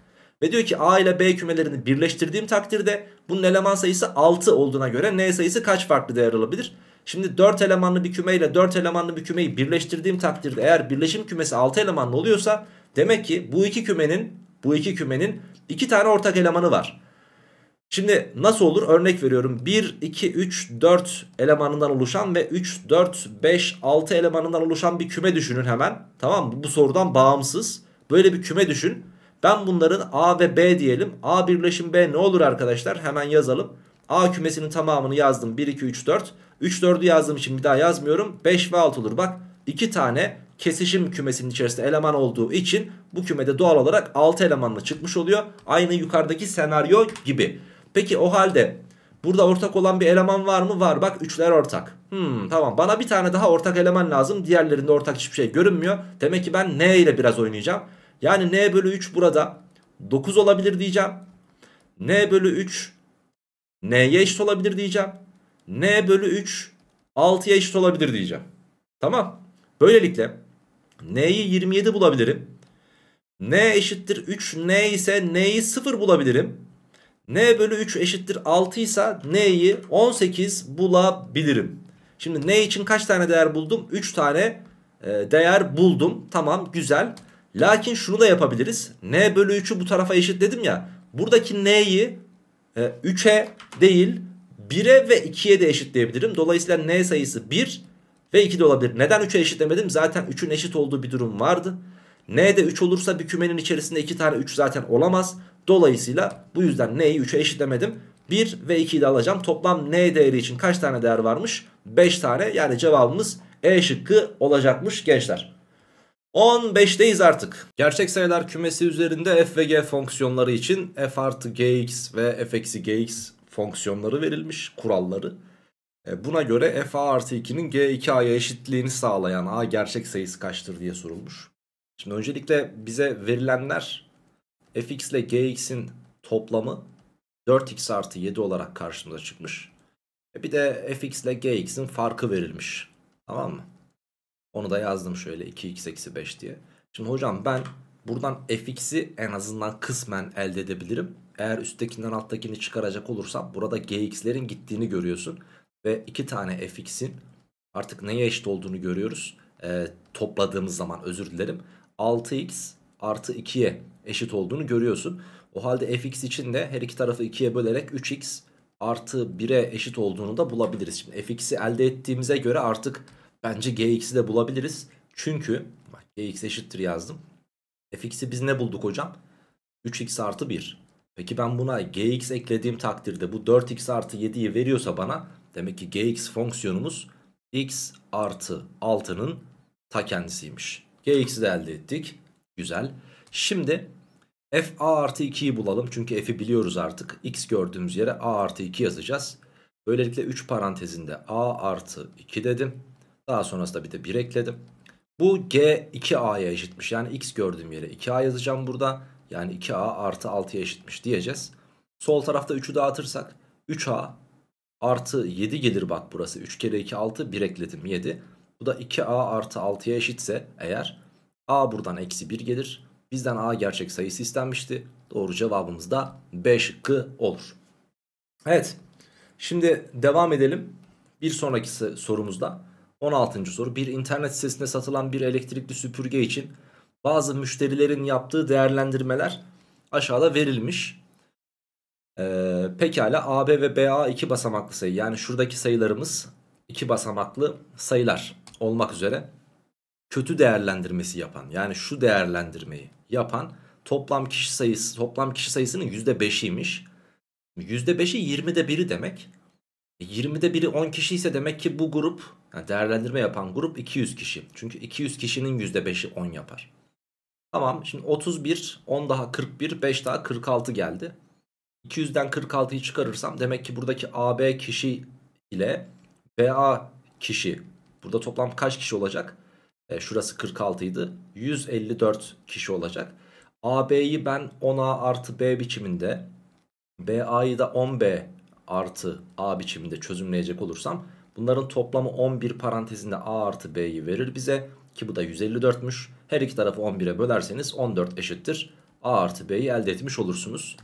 Ve diyor ki A ile B kümelerini birleştirdiğim takdirde bunun eleman sayısı 6 olduğuna göre N sayısı kaç farklı değer alabilir? Şimdi 4 elemanlı bir küme ile 4 elemanlı bir kümeyi birleştirdiğim takdirde eğer birleşim kümesi 6 elemanlı oluyorsa demek ki bu iki kümenin bu iki kümenin iki tane ortak elemanı var. Şimdi nasıl olur? Örnek veriyorum. 1, 2, 3, 4 elemanından oluşan ve 3, 4, 5, 6 elemanından oluşan bir küme düşünün hemen. Tamam mı? Bu sorudan bağımsız. Böyle bir küme düşün. Ben bunların A ve B diyelim. A birleşim B ne olur arkadaşlar? Hemen yazalım. A kümesinin tamamını yazdım. 1, 2, 3, 4. 3, 4'ü yazdığım için bir daha yazmıyorum. 5 ve 6 olur. Bak 2 tane kesişim kümesinin içerisinde eleman olduğu için bu kümede doğal olarak 6 elemanla çıkmış oluyor. Aynı yukarıdaki senaryo gibi. Peki o halde burada ortak olan bir eleman var mı? Var bak 3'ler ortak. Hmm, tamam bana bir tane daha ortak eleman lazım. Diğerlerinde ortak hiçbir şey görünmüyor. Demek ki ben N ile biraz oynayacağım. Yani n bölü 3 burada 9 olabilir diyeceğim. n bölü 3 n'ye eşit olabilir diyeceğim. n bölü 3 6'ya eşit olabilir diyeceğim. Tamam. Böylelikle n'yi 27 bulabilirim. n eşittir 3n ise n'yi 0 bulabilirim. n bölü 3 eşittir 6 ise n'yi 18 bulabilirim. Şimdi n için kaç tane değer buldum? 3 tane e, değer buldum. Tamam güzel. Lakin şunu da yapabiliriz. N bölü 3'ü bu tarafa eşit dedim ya. Buradaki N'yi 3'e değil 1'e ve 2'ye de eşitleyebilirim. Dolayısıyla N sayısı 1 ve 2 de olabilir. Neden 3'e eşitlemedim? Zaten 3'ün eşit olduğu bir durum vardı. N de 3 olursa bir kümenin içerisinde 2 tane 3 zaten olamaz. Dolayısıyla bu yüzden N'yi 3'e eşitlemedim. 1 ve 2'yi de alacağım. Toplam N değeri için kaç tane değer varmış? 5 tane. Yani cevabımız E şıkkı olacakmış gençler. 15'teyiz artık. Gerçek sayılar kümesi üzerinde f ve g fonksiyonları için f artı gx ve f eksi gx fonksiyonları verilmiş kuralları. E, buna göre f a artı 2'nin g2a'ya eşitliğini sağlayan a gerçek sayısı kaçtır diye sorulmuş. Şimdi öncelikle bize verilenler fx ile gx'in toplamı 4x artı 7 olarak karşımıza çıkmış. E, bir de fx ile gx'in farkı verilmiş. Tamam mı? Onu da yazdım şöyle 2x 5 diye. Şimdi hocam ben buradan fx'i en azından kısmen elde edebilirim. Eğer üsttekinden alttakini çıkaracak olursam burada gx'lerin gittiğini görüyorsun. Ve iki tane fx'in artık neye eşit olduğunu görüyoruz. E, topladığımız zaman özür dilerim. 6x artı 2'ye eşit olduğunu görüyorsun. O halde fx için de her iki tarafı 2'ye bölerek 3x artı 1'e eşit olduğunu da bulabiliriz. Şimdi fx'i elde ettiğimize göre artık Bence Gx'i de bulabiliriz. Çünkü bak Gx eşittir yazdım. Fx'i biz ne bulduk hocam? 3x artı 1. Peki ben buna Gx eklediğim takdirde bu 4x artı 7'yi veriyorsa bana demek ki Gx fonksiyonumuz x artı 6'nın ta kendisiymiş. Gx'i de elde ettik. Güzel. Şimdi f a artı 2'yi bulalım. Çünkü f'i biliyoruz artık. x gördüğümüz yere a artı 2 yazacağız. Böylelikle 3 parantezinde a artı 2 dedim. Daha sonrasında bir de 1 ekledim. Bu G 2A'ya eşitmiş. Yani X gördüğüm yere 2A yazacağım burada. Yani 2A artı 6'ya eşitmiş diyeceğiz. Sol tarafta 3'ü dağıtırsak 3A artı 7 gelir bak burası. 3 kere 2 6 1 ekledim 7. Bu da 2A artı 6'ya eşitse eğer A buradan eksi 1 gelir. Bizden A gerçek sayısı istenmişti. Doğru cevabımız da 5 şıkkı olur. Evet. Şimdi devam edelim. Bir sonraki sorumuzda 16. soru. Bir internet sitesinde satılan bir elektrikli süpürge için bazı müşterilerin yaptığı değerlendirmeler aşağıda verilmiş. Ee, pekala AB ve BA iki basamaklı sayı. Yani şuradaki sayılarımız iki basamaklı sayılar olmak üzere kötü değerlendirmesi yapan yani şu değerlendirmeyi yapan toplam kişi sayısı toplam kişi sayısının %5'iymiş. %5'i 20'de 1'i demek. 20'de 1'i 10 kişi ise demek ki bu grup yani değerlendirme yapan grup 200 kişi. Çünkü 200 kişinin %5'i 10 yapar. Tamam şimdi 31, 10 daha 41, 5 daha 46 geldi. 200'den 46'yı çıkarırsam demek ki buradaki AB kişi ile BA kişi burada toplam kaç kişi olacak? E, şurası 46 idi. 154 kişi olacak. AB'yi ben 10A artı B biçiminde BA'yı da 10B artı A biçiminde çözümleyecek olursam Bunların toplamı 11 parantezinde a artı b'yi verir bize. Ki bu da 154'müş. Her iki tarafı 11'e bölerseniz 14 eşittir. a artı b'yi elde etmiş olursunuz.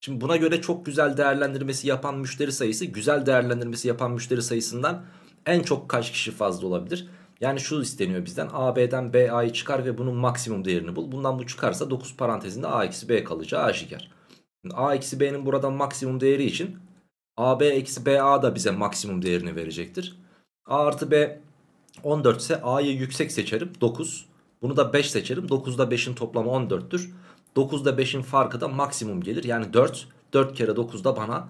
Şimdi buna göre çok güzel değerlendirmesi yapan müşteri sayısı güzel değerlendirmesi yapan müşteri sayısından en çok kaç kişi fazla olabilir? Yani şu isteniyor bizden a b'den b a'yı çıkar ve bunun maksimum değerini bul. Bundan bu çıkarsa 9 parantezinde A-B eksi kalacağı aşikar. A-B'nin eksi burada maksimum değeri için AB eksi BA da bize maksimum değerini verecektir. A artı B 14 ise A'yı yüksek seçerim 9. Bunu da 5 seçerim. 9 da 5'in toplamı 14'tür. 9 da 5'in farkı da maksimum gelir. Yani 4. 4 kere 9 da bana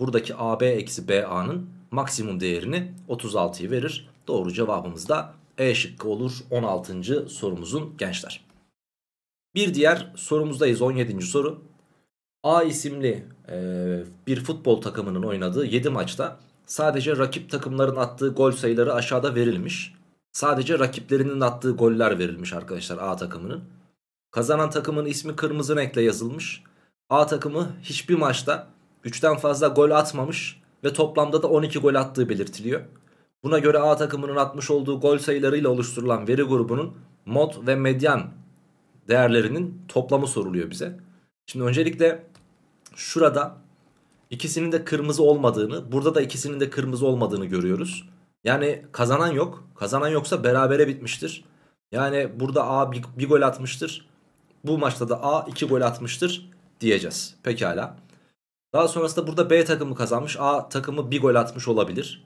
buradaki AB eksi BA'nın maksimum değerini 36'yı verir. Doğru cevabımız da E şıkkı olur 16. sorumuzun gençler. Bir diğer sorumuzdayız 17. soru. A isimli ee, bir futbol takımının oynadığı 7 maçta sadece rakip takımların attığı gol sayıları aşağıda verilmiş. Sadece rakiplerinin attığı goller verilmiş arkadaşlar A takımının. Kazanan takımın ismi kırmızı renkle yazılmış. A takımı hiçbir maçta 3'ten fazla gol atmamış ve toplamda da 12 gol attığı belirtiliyor. Buna göre A takımının atmış olduğu gol sayılarıyla oluşturulan veri grubunun mod ve medyan değerlerinin toplamı soruluyor bize. Şimdi öncelikle şurada ikisinin de kırmızı olmadığını, burada da ikisinin de kırmızı olmadığını görüyoruz. Yani kazanan yok. Kazanan yoksa berabere bitmiştir. Yani burada A bir, bir gol atmıştır. Bu maçta da A iki gol atmıştır diyeceğiz. Pekala. Daha sonrasında burada B takımı kazanmış. A takımı bir gol atmış olabilir.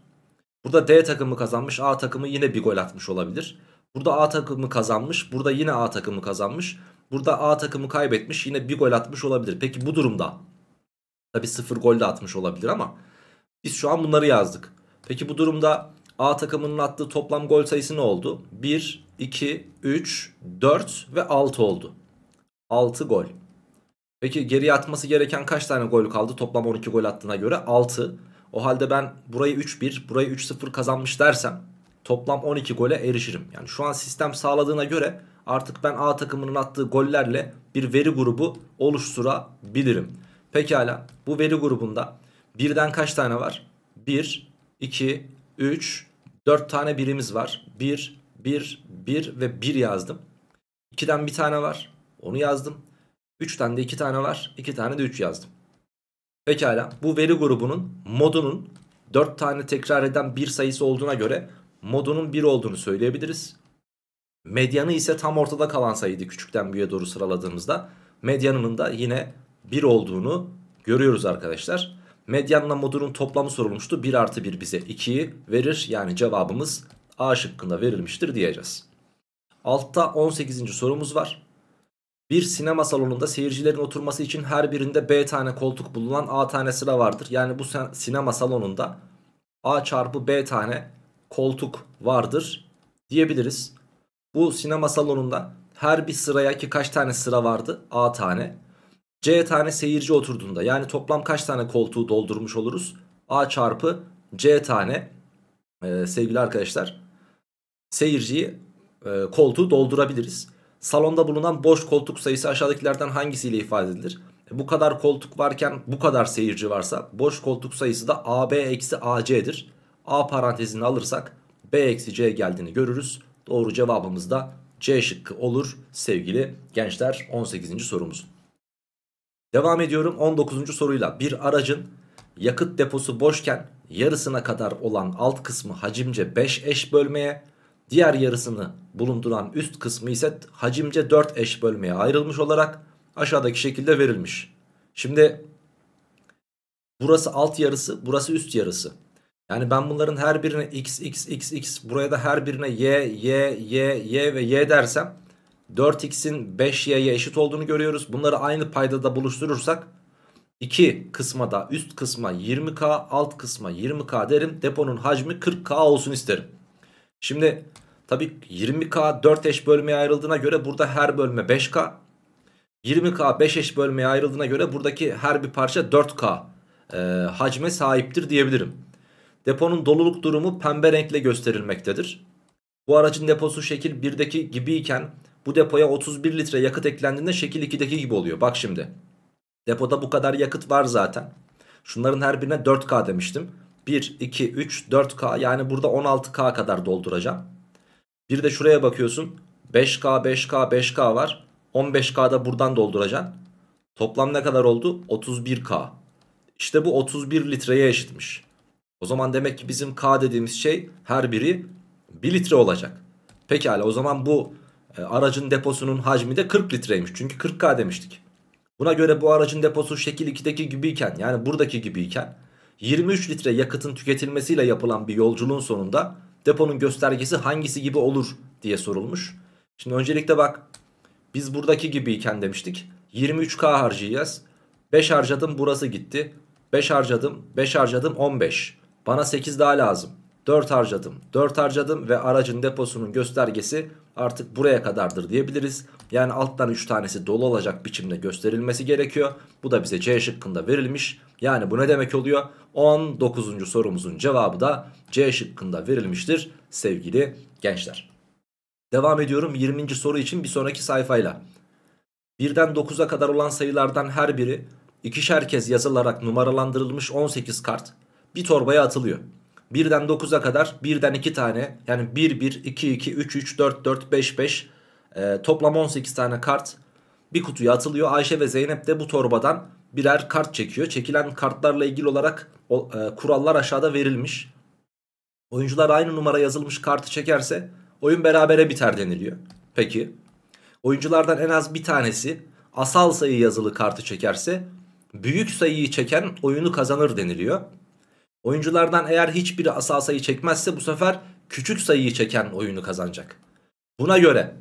Burada D takımı kazanmış. A takımı yine bir gol atmış olabilir. Burada A takımı kazanmış. Burada yine A takımı kazanmış. Burada A takımı kaybetmiş. Yine bir gol atmış olabilir. Peki bu durumda Tabi sıfır gol de atmış olabilir ama biz şu an bunları yazdık. Peki bu durumda A takımının attığı toplam gol sayısı ne oldu? 1, 2, 3, 4 ve 6 oldu. 6 gol. Peki geriye atması gereken kaç tane gol kaldı? Toplam 12 gol attığına göre 6. O halde ben burayı 3-1, burayı 3-0 kazanmış dersem toplam 12 gole erişirim. Yani şu an sistem sağladığına göre artık ben A takımının attığı gollerle bir veri grubu oluşturabilirim. Pekala bu veri grubunda birden kaç tane var? 1, 2, 3, 4 tane birimiz var. 1, 1, 1 ve 1 yazdım. 2'den bir tane var. Onu yazdım. 3'ten de 2 tane var. 2 tane de 3 yazdım. Pekala bu veri grubunun modunun 4 tane tekrar eden bir sayısı olduğuna göre modunun 1 olduğunu söyleyebiliriz. Medyanı ise tam ortada kalan sayıydı küçükten büyüğe doğru sıraladığımızda. Medyanının da yine 1 olduğunu görüyoruz arkadaşlar. Medyanla modunun toplamı sorulmuştu. 1 artı 1 bize 2'yi verir. Yani cevabımız A şıkkında verilmiştir diyeceğiz. Altta 18. sorumuz var. Bir sinema salonunda seyircilerin oturması için her birinde B tane koltuk bulunan A tane sıra vardır. Yani bu sinema salonunda A çarpı B tane koltuk vardır diyebiliriz. Bu sinema salonunda her bir sıraya ki kaç tane sıra vardı? A tane. C tane seyirci oturduğunda yani toplam kaç tane koltuğu doldurmuş oluruz? A çarpı C tane e, sevgili arkadaşlar seyirciyi e, koltuğu doldurabiliriz. Salonda bulunan boş koltuk sayısı aşağıdakilerden hangisiyle ifade edilir? E, bu kadar koltuk varken bu kadar seyirci varsa boş koltuk sayısı da AB eksi AC'dir. A parantezini alırsak B eksi C geldiğini görürüz. Doğru cevabımız da C şıkkı olur sevgili gençler 18. sorumuz. Devam ediyorum 19. soruyla. Bir aracın yakıt deposu boşken yarısına kadar olan alt kısmı hacimce 5 eş bölmeye, diğer yarısını bulunduran üst kısmı ise hacimce 4 eş bölmeye ayrılmış olarak aşağıdaki şekilde verilmiş. Şimdi burası alt yarısı, burası üst yarısı. Yani ben bunların her birine x, x, x, x, buraya da her birine y, y, y, y ve y dersem 4x'in 5y'ye eşit olduğunu görüyoruz. Bunları aynı paydada buluşturursak 2 kısma da üst kısma 20k alt kısma 20k derim. Deponun hacmi 40k olsun isterim. Şimdi tabi 20k 4 eş bölmeye ayrıldığına göre burada her bölme 5k. 20k 5 eş bölmeye ayrıldığına göre buradaki her bir parça 4k e, hacme sahiptir diyebilirim. Deponun doluluk durumu pembe renkle gösterilmektedir. Bu aracın deposu şekil 1'deki gibiyken bu depoya 31 litre yakıt eklendiğinde şekil 2'deki gibi oluyor. Bak şimdi. Depoda bu kadar yakıt var zaten. Şunların her birine 4K demiştim. 1, 2, 3, 4K yani burada 16K kadar dolduracağım. Bir de şuraya bakıyorsun. 5K, 5K, 5K var. 15K'da buradan dolduracaksın. Toplam ne kadar oldu? 31K. İşte bu 31 litreye eşitmiş. O zaman demek ki bizim K dediğimiz şey her biri 1 litre olacak. Pekala o zaman bu e, aracın deposunun hacmi de 40 litreymiş. Çünkü 40K demiştik. Buna göre bu aracın deposu şekil 2'deki gibiyken yani buradaki gibiyken 23 litre yakıtın tüketilmesiyle yapılan bir yolculuğun sonunda deponun göstergesi hangisi gibi olur diye sorulmuş. Şimdi öncelikle bak biz buradaki gibiyken demiştik 23K harcayacağız. 5 harcadım burası gitti. 5 harcadım 5 harcadım 15. Bana 8 daha lazım. 4 harcadım 4 harcadım ve aracın deposunun göstergesi artık buraya kadardır diyebiliriz. Yani alttan 3 tanesi dolu olacak biçimde gösterilmesi gerekiyor. Bu da bize C şıkkında verilmiş. Yani bu ne demek oluyor? 19. sorumuzun cevabı da C şıkkında verilmiştir sevgili gençler. Devam ediyorum 20. soru için bir sonraki sayfayla. 1'den 9'a kadar olan sayılardan her biri ikişer kez yazılarak numaralandırılmış 18 kart bir torbaya atılıyor. 1'den 9'a kadar 1'den 2 tane yani 1 1 2 2 3 3 4 4 5 5 e, toplam 18 tane kart bir kutuya atılıyor. Ayşe ve Zeynep de bu torbadan birer kart çekiyor. Çekilen kartlarla ilgili olarak o, e, kurallar aşağıda verilmiş. Oyuncular aynı numara yazılmış kartı çekerse oyun berabere biter deniliyor. Peki oyunculardan en az bir tanesi asal sayı yazılı kartı çekerse büyük sayıyı çeken oyunu kazanır deniliyor. Oyunculardan eğer hiçbiri asal sayı çekmezse bu sefer küçük sayıyı çeken oyunu kazanacak. Buna göre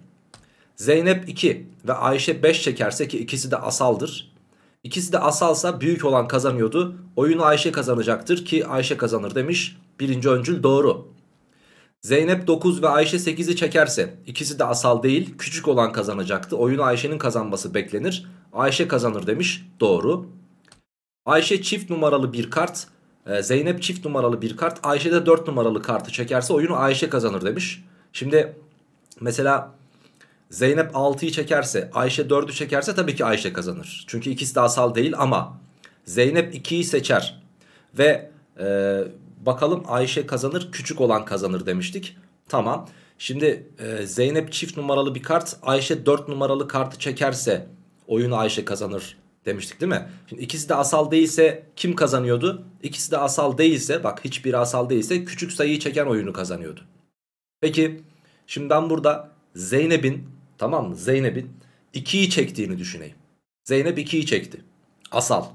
Zeynep 2 ve Ayşe 5 çekerse ki ikisi de asaldır. İkisi de asalsa büyük olan kazanıyordu. Oyunu Ayşe kazanacaktır ki Ayşe kazanır demiş. Birinci öncül doğru. Zeynep 9 ve Ayşe 8'i çekerse ikisi de asal değil küçük olan kazanacaktı. Oyunu Ayşe'nin kazanması beklenir. Ayşe kazanır demiş. Doğru. Ayşe çift numaralı bir kart ee, Zeynep çift numaralı bir kart Ayşe de 4 numaralı kartı çekerse oyunu Ayşe kazanır demiş. Şimdi mesela Zeynep 6'yı çekerse Ayşe 4'ü çekerse tabii ki Ayşe kazanır. Çünkü ikisi de asal değil ama Zeynep 2'yi seçer ve e, bakalım Ayşe kazanır küçük olan kazanır demiştik. Tamam şimdi e, Zeynep çift numaralı bir kart Ayşe 4 numaralı kartı çekerse oyunu Ayşe kazanır demiştik değil mi? Şimdi ikisi de asal değilse kim kazanıyordu? İkisi de asal değilse bak hiçbir asal değilse küçük sayıyı çeken oyunu kazanıyordu. Peki şimdi ben burada Zeynep'in tamam mı Zeynep'in 2'yi çektiğini düşüneyim. Zeynep 2'yi çekti. Asal.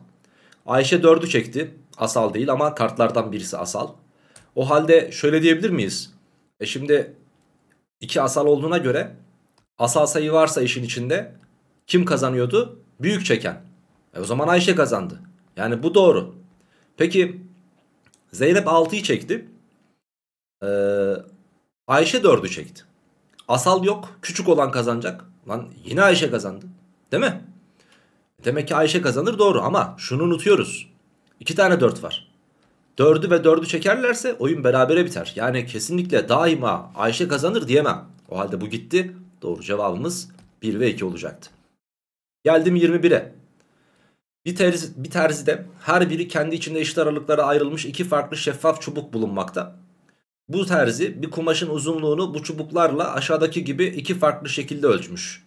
Ayşe 4'ü çekti. Asal değil ama kartlardan birisi asal. O halde şöyle diyebilir miyiz? E şimdi 2 asal olduğuna göre asal sayı varsa işin içinde kim kazanıyordu? Büyük çeken. E o zaman Ayşe kazandı. Yani bu doğru. Peki Zeynep 6'yı çekti. Ee, Ayşe 4'ü çekti. Asal yok. Küçük olan kazanacak. Lan yine Ayşe kazandı. Değil mi? Demek ki Ayşe kazanır doğru ama şunu unutuyoruz. İki tane 4 var. 4'ü ve 4'ü çekerlerse oyun berabere biter. Yani kesinlikle daima Ayşe kazanır diyemem. O halde bu gitti. Doğru cevabımız 1 ve 2 olacaktı. Geldim 21'e. Bir, terzi, bir terzi de her biri kendi içinde eşit aralıklara ayrılmış iki farklı şeffaf çubuk bulunmakta. Bu terzi bir kumaşın uzunluğunu bu çubuklarla aşağıdaki gibi iki farklı şekilde ölçmüş.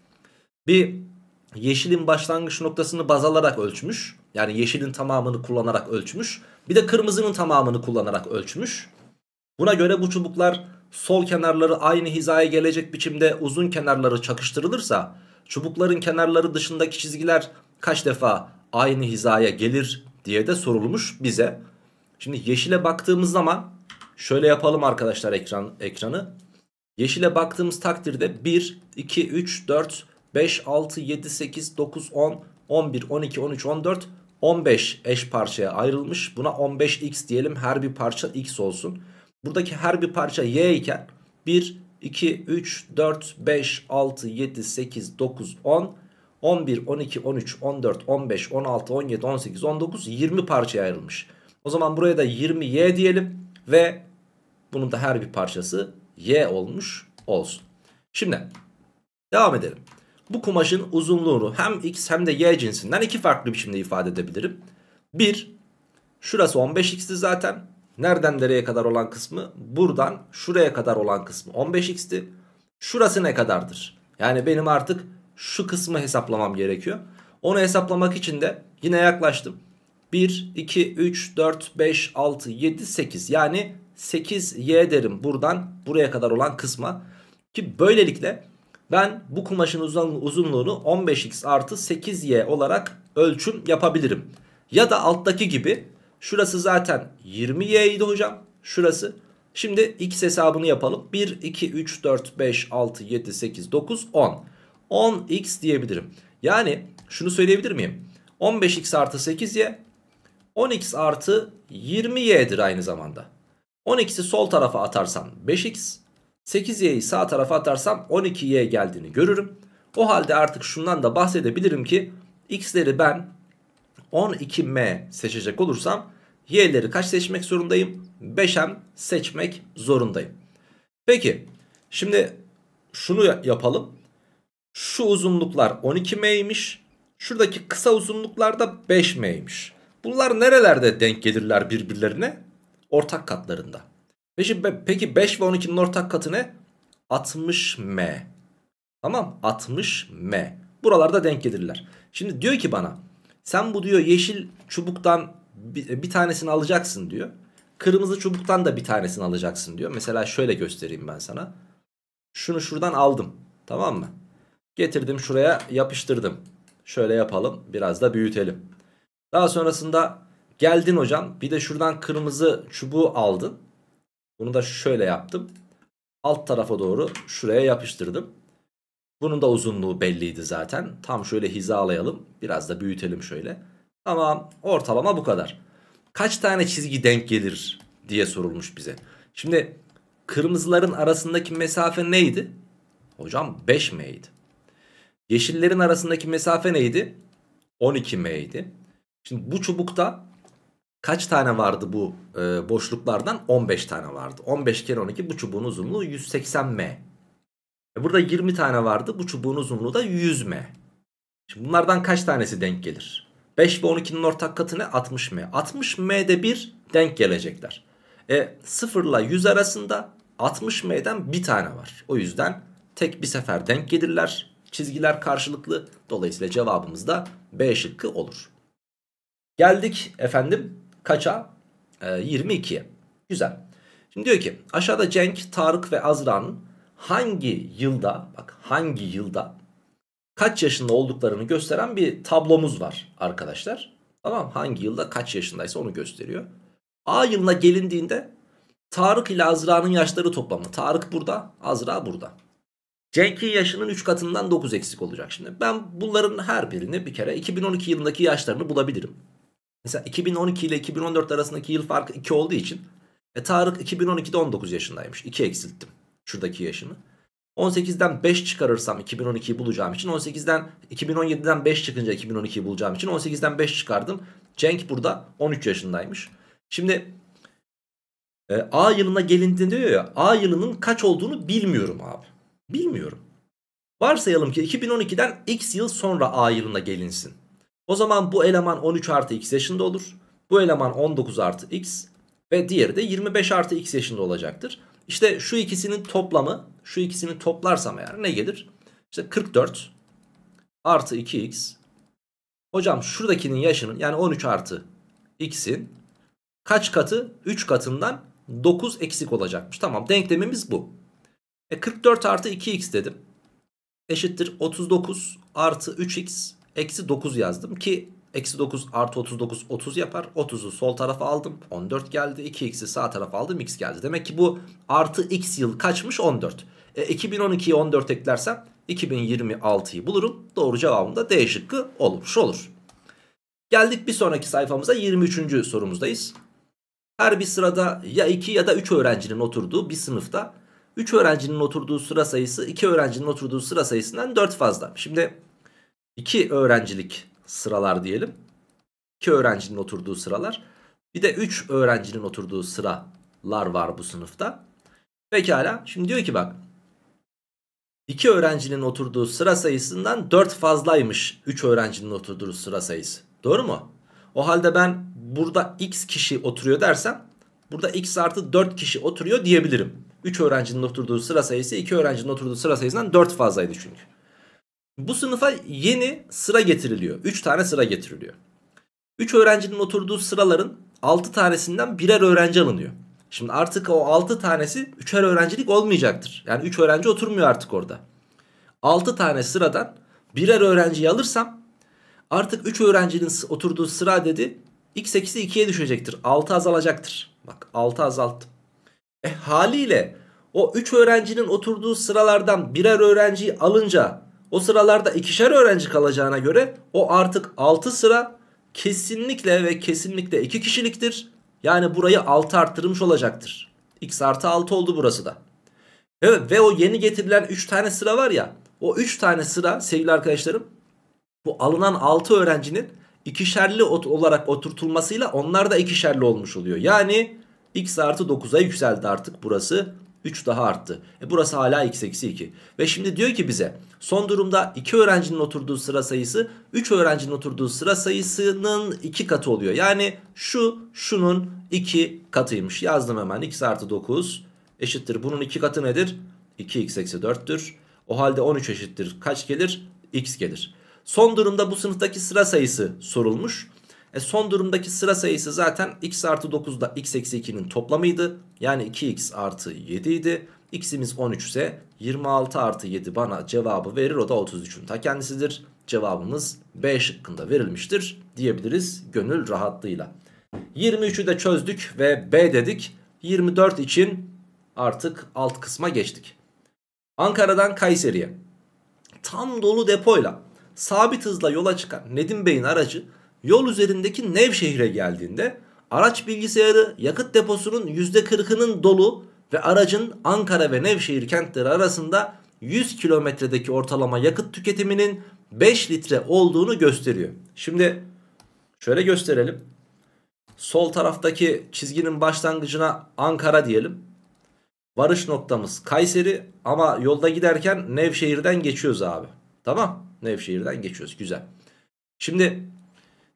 Bir yeşilin başlangıç noktasını baz alarak ölçmüş. Yani yeşilin tamamını kullanarak ölçmüş. Bir de kırmızının tamamını kullanarak ölçmüş. Buna göre bu çubuklar sol kenarları aynı hizaya gelecek biçimde uzun kenarları çakıştırılırsa çubukların kenarları dışındaki çizgiler kaç defa aynı hizaya gelir diye de sorulmuş bize. Şimdi yeşile baktığımız zaman şöyle yapalım arkadaşlar ekran ekranı. Yeşile baktığımız takdirde 1, 2, 3, 4, 5, 6, 7, 8, 9, 10, 11, 12, 13, 14, 15 eş parçaya ayrılmış. Buna 15x diyelim her bir parça x olsun. Buradaki her bir parça y iken 1, 2, 3, 4, 5, 6, 7, 8, 9, 10, 11, 12, 13, 14, 15, 16, 17, 18, 19, 20 parçaya ayrılmış. O zaman buraya da 20y diyelim ve bunun da her bir parçası y olmuş olsun. Şimdi devam edelim. Bu kumaşın uzunluğunu hem x hem de y cinsinden iki farklı biçimde ifade edebilirim. 1. Şurası 15x'ti zaten. Nereden nereye kadar olan kısmı? Buradan şuraya kadar olan kısmı 15x'ti. Şurası ne kadardır? Yani benim artık şu kısmı hesaplamam gerekiyor. Onu hesaplamak için de yine yaklaştım. 1, 2, 3, 4, 5, 6, 7, 8 yani 8y derim buradan buraya kadar olan kısma. Ki böylelikle ben bu kumaşın uzunluğunu 15x artı 8y olarak ölçüm yapabilirim. Ya da alttaki gibi şurası zaten 20y idi hocam şurası. Şimdi x hesabını yapalım. 1, 2, 3, 4, 5, 6, 7, 8, 9, 10. 10x diyebilirim. Yani şunu söyleyebilir miyim? 15x artı 8y 10x artı 20y'dir aynı zamanda. 10 sol tarafa atarsam 5x 8y'yi sağ tarafa atarsam 12y geldiğini görürüm. O halde artık şundan da bahsedebilirim ki x'leri ben 12m seçecek olursam y'leri kaç seçmek zorundayım? 5m seçmek zorundayım. Peki şimdi şunu yapalım. Şu uzunluklar 12M'ymiş. Şuradaki kısa uzunluklar da 5M'ymiş. Bunlar nerelerde denk gelirler birbirlerine? Ortak katlarında. Peki 5 ve 12'nin ortak katı ne? 60M. Tamam 60M. Buralarda denk gelirler. Şimdi diyor ki bana sen bu diyor yeşil çubuktan bir tanesini alacaksın diyor. Kırmızı çubuktan da bir tanesini alacaksın diyor. Mesela şöyle göstereyim ben sana. Şunu şuradan aldım. Tamam mı? Getirdim şuraya yapıştırdım. Şöyle yapalım biraz da büyütelim. Daha sonrasında geldin hocam bir de şuradan kırmızı çubuğu aldın. Bunu da şöyle yaptım. Alt tarafa doğru şuraya yapıştırdım. Bunun da uzunluğu belliydi zaten. Tam şöyle hizalayalım. Biraz da büyütelim şöyle. Tamam ortalama bu kadar. Kaç tane çizgi denk gelir diye sorulmuş bize. Şimdi kırmızıların arasındaki mesafe neydi? Hocam 5 miydi? Yeşillerin arasındaki mesafe neydi? 12M idi. Şimdi bu çubukta kaç tane vardı bu e, boşluklardan? 15 tane vardı. 15 kere 12 bu çubuğun uzunluğu 180M. E, burada 20 tane vardı. Bu çubuğun uzunluğu da 100M. Şimdi bunlardan kaç tanesi denk gelir? 5 ve 12'nin ortak katı ne? 60M. 60M'de bir denk gelecekler. E 0 ile 100 arasında 60M'den bir tane var. O yüzden tek bir sefer denk gelirler Çizgiler karşılıklı. Dolayısıyla cevabımız da B şıkkı olur. Geldik efendim kaça? E, ee, 22'ye. Güzel. Şimdi diyor ki aşağıda Cenk, Tarık ve Azra'nın hangi yılda bak hangi yılda kaç yaşında olduklarını gösteren bir tablomuz var arkadaşlar. Tamam hangi yılda kaç yaşındaysa onu gösteriyor. A yılına gelindiğinde Tarık ile Azra'nın yaşları toplamı. Tarık burada, Azra burada. Cenk'in yaşının 3 katından 9 eksik olacak şimdi. Ben bunların her birini bir kere 2012 yılındaki yaşlarını bulabilirim. Mesela 2012 ile 2014 arasındaki yıl farkı 2 olduğu için e, Tarık 2012'de 19 yaşındaymış. 2 eksilttim şuradaki yaşını. 18'den 5 çıkarırsam 2012'yi bulacağım için 18'den 2017'den 5 çıkınca 2012'yi bulacağım için 18'den 5 çıkardım. Cenk burada 13 yaşındaymış. Şimdi e, A yılına gelindiğinde diyor ya A yılının kaç olduğunu bilmiyorum abi. Bilmiyorum. Varsayalım ki 2012'den x yıl sonra A yılına gelinsin. O zaman bu eleman 13 artı x yaşında olur. Bu eleman 19 artı x ve diğeri de 25 artı x yaşında olacaktır. İşte şu ikisinin toplamı şu ikisini toplarsam eğer ne gelir? İşte 44 artı 2x. Hocam şuradakinin yaşının yani 13 artı x'in kaç katı? 3 katından 9 eksik olacakmış. Tamam denklemimiz bu. E 44 artı 2x dedim. Eşittir 39 artı 3x eksi 9 yazdım ki eksi 9 artı 39 30 yapar. 30'u sol tarafa aldım 14 geldi 2x'i sağ tarafa aldım x geldi. Demek ki bu artı x yıl kaçmış 14. E 2012'ye 14 eklersem 2026'yı bulurum. Doğru cevabım da D şıkkı olmuş olur. Geldik bir sonraki sayfamıza 23. sorumuzdayız. Her bir sırada ya 2 ya da 3 öğrencinin oturduğu bir sınıfta 3 öğrencinin oturduğu sıra sayısı 2 öğrencinin oturduğu sıra sayısından 4 fazla. Şimdi 2 öğrencilik sıralar diyelim. 2 öğrencinin oturduğu sıralar. Bir de 3 öğrencinin oturduğu sıralar var bu sınıfta. Pekala. Şimdi diyor ki bak. 2 öğrencinin oturduğu sıra sayısından 4 fazlaymış 3 öğrencinin oturduğu sıra sayısı. Doğru mu? O halde ben burada x kişi oturuyor dersem burada x artı 4 kişi oturuyor diyebilirim. 3 öğrencinin oturduğu sıra sayısı 2 öğrencinin oturduğu sıra sayısından 4 fazlaydı çünkü. Bu sınıfa yeni sıra getiriliyor. 3 tane sıra getiriliyor. 3 öğrencinin oturduğu sıraların 6 tanesinden birer öğrenci alınıyor. Şimdi artık o 6 tanesi 3'er öğrencilik olmayacaktır. Yani 3 öğrenci oturmuyor artık orada. 6 tane sıradan birer öğrenciyi alırsam artık 3 öğrencinin oturduğu sıra dedi x8'i 2'ye düşecektir. 6 azalacaktır. Bak 6 azalttım. E haliyle o 3 öğrencinin oturduğu sıralardan birer öğrenciyi alınca o sıralarda ikişer öğrenci kalacağına göre o artık 6 sıra kesinlikle ve kesinlikle 2 kişiliktir. Yani burayı 6 arttırmış olacaktır. X artı 6 oldu burası da. Evet ve o yeni getirilen 3 tane sıra var ya. O 3 tane sıra sevgili arkadaşlarım bu alınan 6 öğrencinin ikişerli olarak oturtulmasıyla onlar da ikişerli olmuş oluyor. Yani x artı 9'a yükseldi artık burası. 3 daha arttı. E burası hala x eksi 2. Ve şimdi diyor ki bize son durumda 2 öğrencinin oturduğu sıra sayısı 3 öğrencinin oturduğu sıra sayısının 2 katı oluyor. Yani şu şunun 2 katıymış. Yazdım hemen x artı 9 eşittir. Bunun 2 katı nedir? 2x eksi 4'tür. O halde 13 eşittir. Kaç gelir? x gelir. Son durumda bu sınıftaki sıra sayısı sorulmuş. E son durumdaki sıra sayısı zaten x artı 9'da x eksi 2'nin toplamıydı. Yani 2x artı 7 idi. x'imiz 13 ise 26 artı 7 bana cevabı verir. O da 33'ün ta kendisidir. Cevabımız B şıkkında verilmiştir diyebiliriz gönül rahatlığıyla. 23'ü de çözdük ve B dedik. 24 için artık alt kısma geçtik. Ankara'dan Kayseri'ye tam dolu depoyla sabit hızla yola çıkan Nedim Bey'in aracı yol üzerindeki Nevşehir'e geldiğinde araç bilgisayarı yakıt deposunun %40'ının dolu ve aracın Ankara ve Nevşehir kentleri arasında 100 kilometredeki ortalama yakıt tüketiminin 5 litre olduğunu gösteriyor. Şimdi şöyle gösterelim. Sol taraftaki çizginin başlangıcına Ankara diyelim. Varış noktamız Kayseri ama yolda giderken Nevşehir'den geçiyoruz abi. Tamam Nevşehir'den geçiyoruz güzel. Şimdi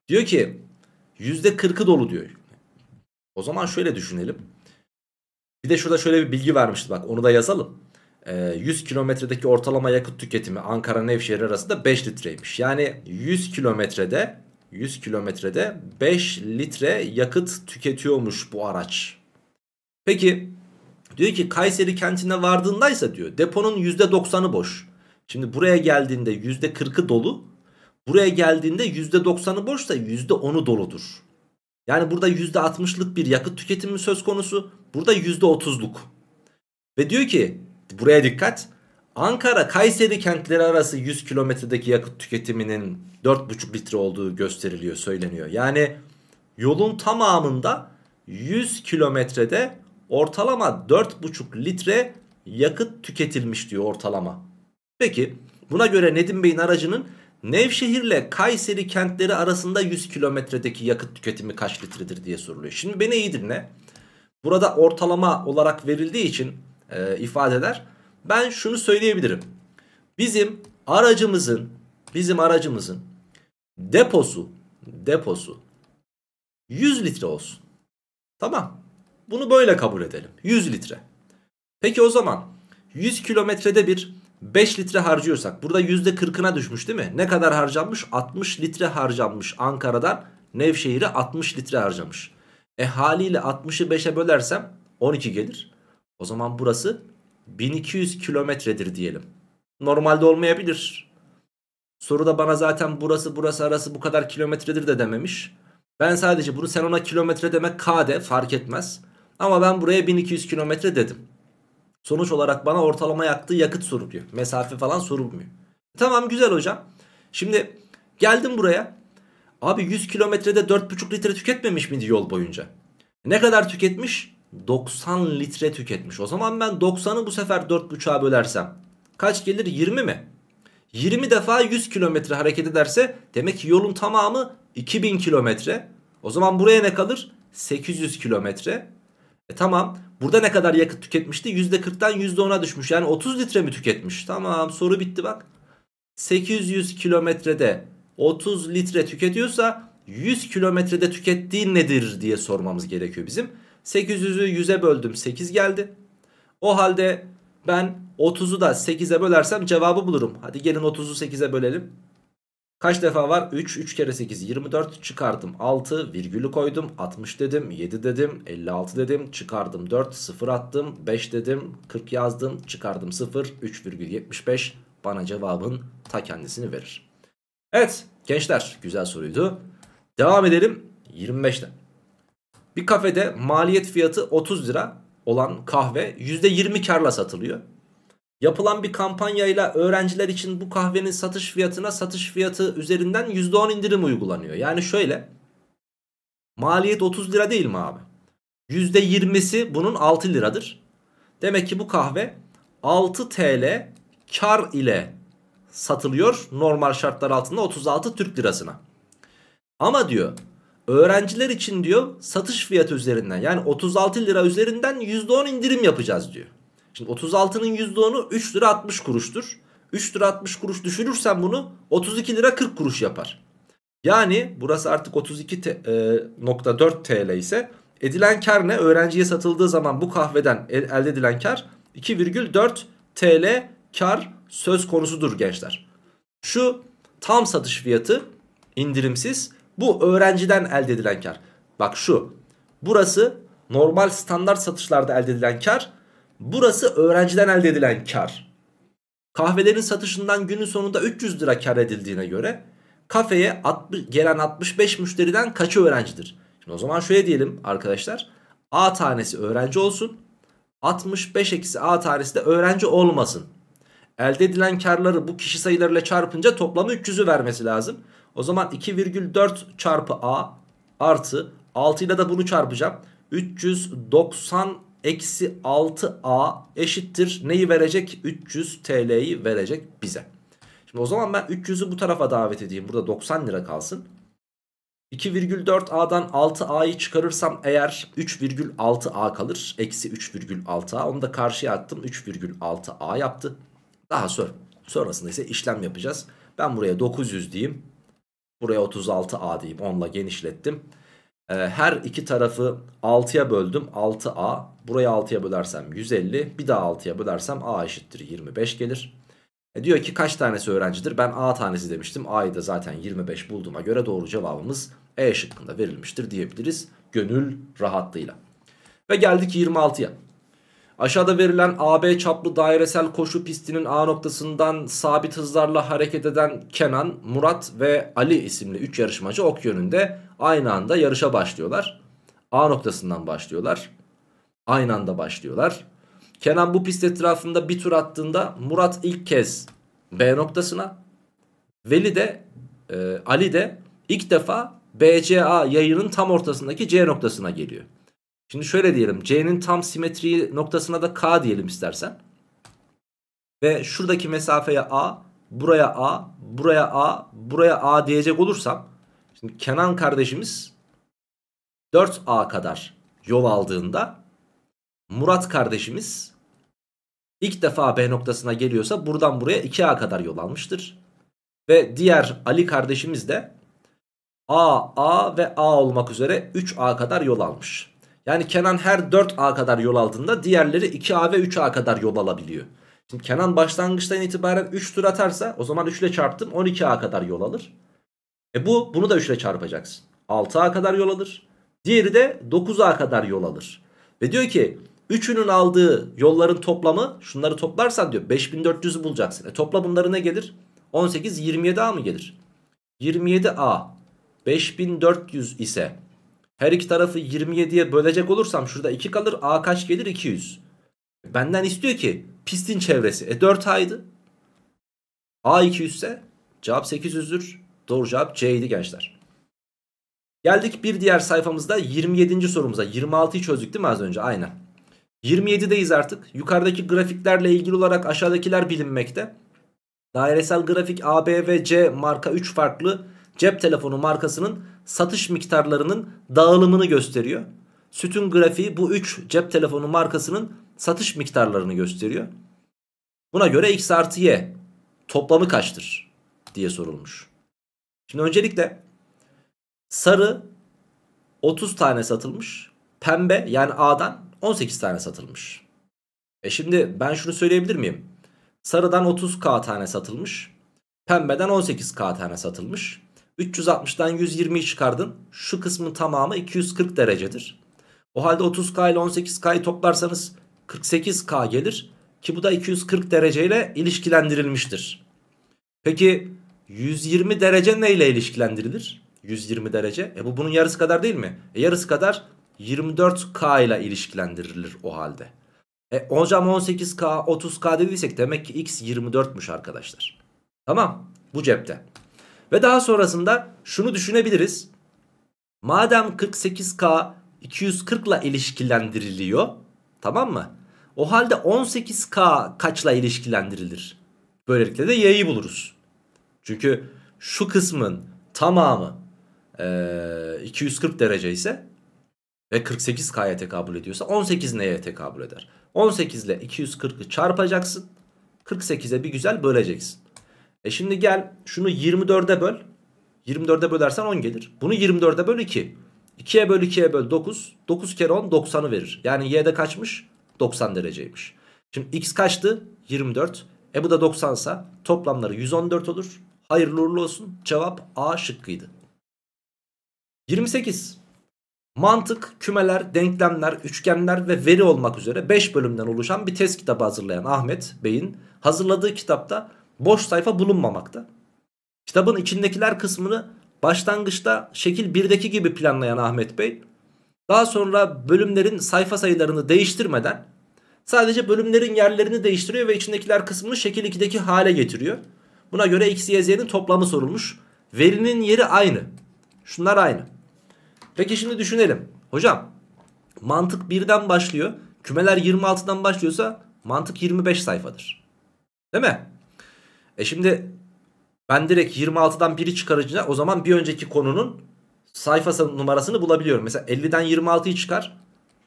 Diyor ki %40'ı dolu diyor. O zaman şöyle düşünelim. Bir de şurada şöyle bir bilgi vermişti bak onu da yazalım. 100 ee, kilometredeki ortalama yakıt tüketimi Ankara Nevşehir arasında 5 litreymiş. Yani 100 kilometrede 100 kilometrede 5 litre yakıt tüketiyormuş bu araç. Peki diyor ki Kayseri kentine vardığındaysa diyor deponun %90'ı boş. Şimdi buraya geldiğinde %40'ı dolu Buraya geldiğinde %90'ı boşsa %10'u doludur. Yani burada %60'lık bir yakıt tüketimi söz konusu. Burada %30'luk. Ve diyor ki buraya dikkat. Ankara Kayseri kentleri arası 100 kilometredeki yakıt tüketiminin 4,5 litre olduğu gösteriliyor söyleniyor. Yani yolun tamamında 100 kilometrede ortalama 4,5 litre yakıt tüketilmiş diyor ortalama. Peki buna göre Nedim Bey'in aracının Nevşehir ile Kayseri kentleri arasında 100 kilometredeki yakıt tüketimi kaç litredir diye soruluyor. Şimdi beni iyi dinle. Burada ortalama olarak verildiği için e, ifadeler ben şunu söyleyebilirim. Bizim aracımızın bizim aracımızın deposu deposu 100 litre olsun. Tamam. Bunu böyle kabul edelim. 100 litre. Peki o zaman 100 kilometrede bir 5 litre harcıyorsak burada %40'ına düşmüş değil mi? Ne kadar harcanmış? 60 litre harcanmış Ankara'dan Nevşehir'e 60 litre harcamış. E haliyle 60'ı 5'e bölersem 12 gelir. O zaman burası 1200 kilometredir diyelim. Normalde olmayabilir. Soruda bana zaten burası burası arası bu kadar kilometredir de dememiş. Ben sadece bunu sen ona kilometre demek K de fark etmez. Ama ben buraya 1200 kilometre dedim. Sonuç olarak bana ortalama yaktığı yakıt soruluyor. Mesafe falan sorulmuyor. Tamam güzel hocam. Şimdi geldim buraya. Abi 100 kilometrede 4,5 litre tüketmemiş miydi yol boyunca? Ne kadar tüketmiş? 90 litre tüketmiş. O zaman ben 90'ı bu sefer 4,5'a bölersem kaç gelir? 20 mi? 20 defa 100 kilometre hareket ederse demek ki yolun tamamı 2000 kilometre. O zaman buraya ne kalır? 800 kilometre. E tamam burada ne kadar yakıt tüketmişti? %40'dan %10'a düşmüş yani 30 litre mi tüketmiş? Tamam soru bitti bak. 800 kilometrede 30 litre tüketiyorsa 100 kilometrede tükettiği nedir diye sormamız gerekiyor bizim. 800'ü 100'e böldüm 8 geldi. O halde ben 30'u da 8'e bölersem cevabı bulurum. Hadi gelin 30'u 8'e bölelim. Kaç defa var? 3. 3 kere 8 24 çıkardım 6 virgülü koydum 60 dedim 7 dedim 56 dedim çıkardım 4 0 attım 5 dedim 40 yazdım çıkardım 0 3,75 bana cevabın ta kendisini verir. Evet gençler güzel soruydu. Devam edelim 25'ten. Bir kafede maliyet fiyatı 30 lira olan kahve %20 karla satılıyor. Yapılan bir kampanyayla öğrenciler için bu kahvenin satış fiyatına satış fiyatı üzerinden %10 indirim uygulanıyor. Yani şöyle maliyet 30 lira değil mi abi? %20'si bunun 6 liradır. Demek ki bu kahve 6 TL kar ile satılıyor normal şartlar altında 36 Türk lirasına. Ama diyor öğrenciler için diyor satış fiyatı üzerinden yani 36 lira üzerinden %10 indirim yapacağız diyor. Şimdi 36'nın %10'u 3 lira 60 kuruştur. 3 lira 60 kuruş düşürürsen bunu 32 lira 40 kuruş yapar. Yani burası artık 32.4 TL e, ise edilen kar ne? Öğrenciye satıldığı zaman bu kahveden elde edilen kar 2,4 TL kar söz konusudur gençler. Şu tam satış fiyatı indirimsiz bu öğrenciden elde edilen kar. Bak şu burası normal standart satışlarda elde edilen kar Burası öğrenciden elde edilen kar. Kahvelerin satışından günün sonunda 300 lira kar edildiğine göre kafeye 60, gelen 65 müşteriden kaçı öğrencidir? Şimdi o zaman şöyle diyelim arkadaşlar. A tanesi öğrenci olsun. 65 eksi A tanesi de öğrenci olmasın. Elde edilen karları bu kişi sayılarıyla çarpınca toplamı 300'ü vermesi lazım. O zaman 2,4 çarpı A artı 6 ile de bunu çarpacağım. 390 eksi 6a eşittir. Neyi verecek? 300 TL'yi verecek bize. Şimdi o zaman ben 300'ü bu tarafa davet edeyim. Burada 90 lira kalsın. 2,4a'dan 6a'yı çıkarırsam eğer 3,6a kalır. Eksi 3,6a. Onu da karşıya attım. 3,6a yaptı. Daha sonra sonrasında ise işlem yapacağız. Ben buraya 900 diyeyim. Buraya 36a diyeyim. Onla genişlettim. Ee, her iki tarafı 6'ya böldüm 6a burayı 6'ya bölersem 150 bir daha 6'ya bölersem a eşittir 25 gelir. E diyor ki kaç tanesi öğrencidir ben a tanesi demiştim a'yı da zaten 25 bulduğuma göre doğru cevabımız e şıkkında verilmiştir diyebiliriz gönül rahatlığıyla. Ve geldik 26'ya. Aşağıda verilen AB çaplı dairesel koşu pistinin A noktasından sabit hızlarla hareket eden Kenan, Murat ve Ali isimli 3 yarışmacı ok yönünde aynı anda yarışa başlıyorlar. A noktasından başlıyorlar. Aynı anda başlıyorlar. Kenan bu pist etrafında bir tur attığında Murat ilk kez B noktasına Veli de e, Ali de ilk defa BCA yayının tam ortasındaki C noktasına geliyor. Şimdi şöyle diyelim C'nin tam simetri noktasına da K diyelim istersen. Ve şuradaki mesafeye A, buraya A, buraya A, buraya A diyecek olursam Şimdi Kenan kardeşimiz 4A kadar yol aldığında Murat kardeşimiz ilk defa B noktasına geliyorsa buradan buraya 2A kadar yol almıştır. Ve diğer Ali kardeşimiz de A, A ve A olmak üzere 3A kadar yol almış. Yani Kenan her 4A kadar yol aldığında diğerleri 2A ve 3A kadar yol alabiliyor. Şimdi Kenan başlangıçtan itibaren 3 tur atarsa o zaman 3 ile çarptım 12A kadar yol alır. E bu bunu da 3 ile çarpacaksın. 6A kadar yol alır. Diğeri de 9A kadar yol alır. Ve diyor ki üçünün aldığı yolların toplamı şunları toplarsan diyor 5400'ü bulacaksın. E topla bunları ne gelir? 18 27A mı gelir? 27A 5400 ise her iki tarafı 27'ye bölecek olursam şurada 2 kalır. A kaç gelir? 200. Benden istiyor ki pistin çevresi. E 4 aydı. A 200 ise cevap 800'dür. Doğru cevap C idi gençler. Geldik bir diğer sayfamızda 27. sorumuza. 26'yı çözdük değil mi az önce? Aynen. 27'deyiz artık. Yukarıdaki grafiklerle ilgili olarak aşağıdakiler bilinmekte. Dairesel grafik A, B ve C marka 3 farklı cep telefonu markasının satış miktarlarının dağılımını gösteriyor. Sütun grafiği bu 3 cep telefonu markasının satış miktarlarını gösteriyor. Buna göre x artı y toplamı kaçtır diye sorulmuş. Şimdi öncelikle sarı 30 tane satılmış. Pembe yani A'dan 18 tane satılmış. E şimdi ben şunu söyleyebilir miyim? Sarıdan 30k tane satılmış. Pembeden 18k tane satılmış. 360'dan 120'yi çıkardın. Şu kısmın tamamı 240 derecedir. O halde 30k ile 18k'yı toplarsanız 48k gelir. Ki bu da 240 dereceyle ilişkilendirilmiştir. Peki 120 derece neyle ilişkilendirilir? 120 derece. E bu bunun yarısı kadar değil mi? E yarısı kadar 24K ile ilişkilendirilir o halde. E hocam 18K, 30K dediysek demek ki X 24'müş arkadaşlar. Tamam bu cepte. Ve daha sonrasında şunu düşünebiliriz. Madem 48K 240 ile ilişkilendiriliyor tamam mı? O halde 18K kaçla ilişkilendirilir? Böylelikle de Y'yi buluruz. Çünkü şu kısmın tamamı e, 240 derece ise ve 48 K'ya tekabül ediyorsa 18 neye tekabül eder? 18 ile 240'ı çarpacaksın. 48'e bir güzel böleceksin. E şimdi gel şunu 24'e böl. 24'e bölersen 10 gelir. Bunu 24'e böl 2. 2'ye böl 2'ye böl 9. 9 kere 10 90'ı verir. Yani y'de kaçmış? 90 dereceymiş. Şimdi x kaçtı? 24. E bu da 90 sa toplamları 114 olur. Hayırlı uğurlu olsun. Cevap A şıkkıydı. 28. Mantık, kümeler, denklemler, üçgenler ve veri olmak üzere 5 bölümden oluşan bir test kitabı hazırlayan Ahmet Bey'in hazırladığı kitapta boş sayfa bulunmamakta. Kitabın içindekiler kısmını başlangıçta şekil 1'deki gibi planlayan Ahmet Bey daha sonra bölümlerin sayfa sayılarını değiştirmeden sadece bölümlerin yerlerini değiştiriyor ve içindekiler kısmını şekil 2'deki hale getiriyor. Buna göre x, y, z'nin toplamı sorulmuş. Verinin yeri aynı. Şunlar aynı. Peki şimdi düşünelim. Hocam mantık 1'den başlıyor. Kümeler 26'dan başlıyorsa mantık 25 sayfadır. Değil mi? E şimdi ben direkt 26'dan 1'i çıkarınca o zaman bir önceki konunun sayfa numarasını bulabiliyorum. Mesela 50'den 26'yı çıkar.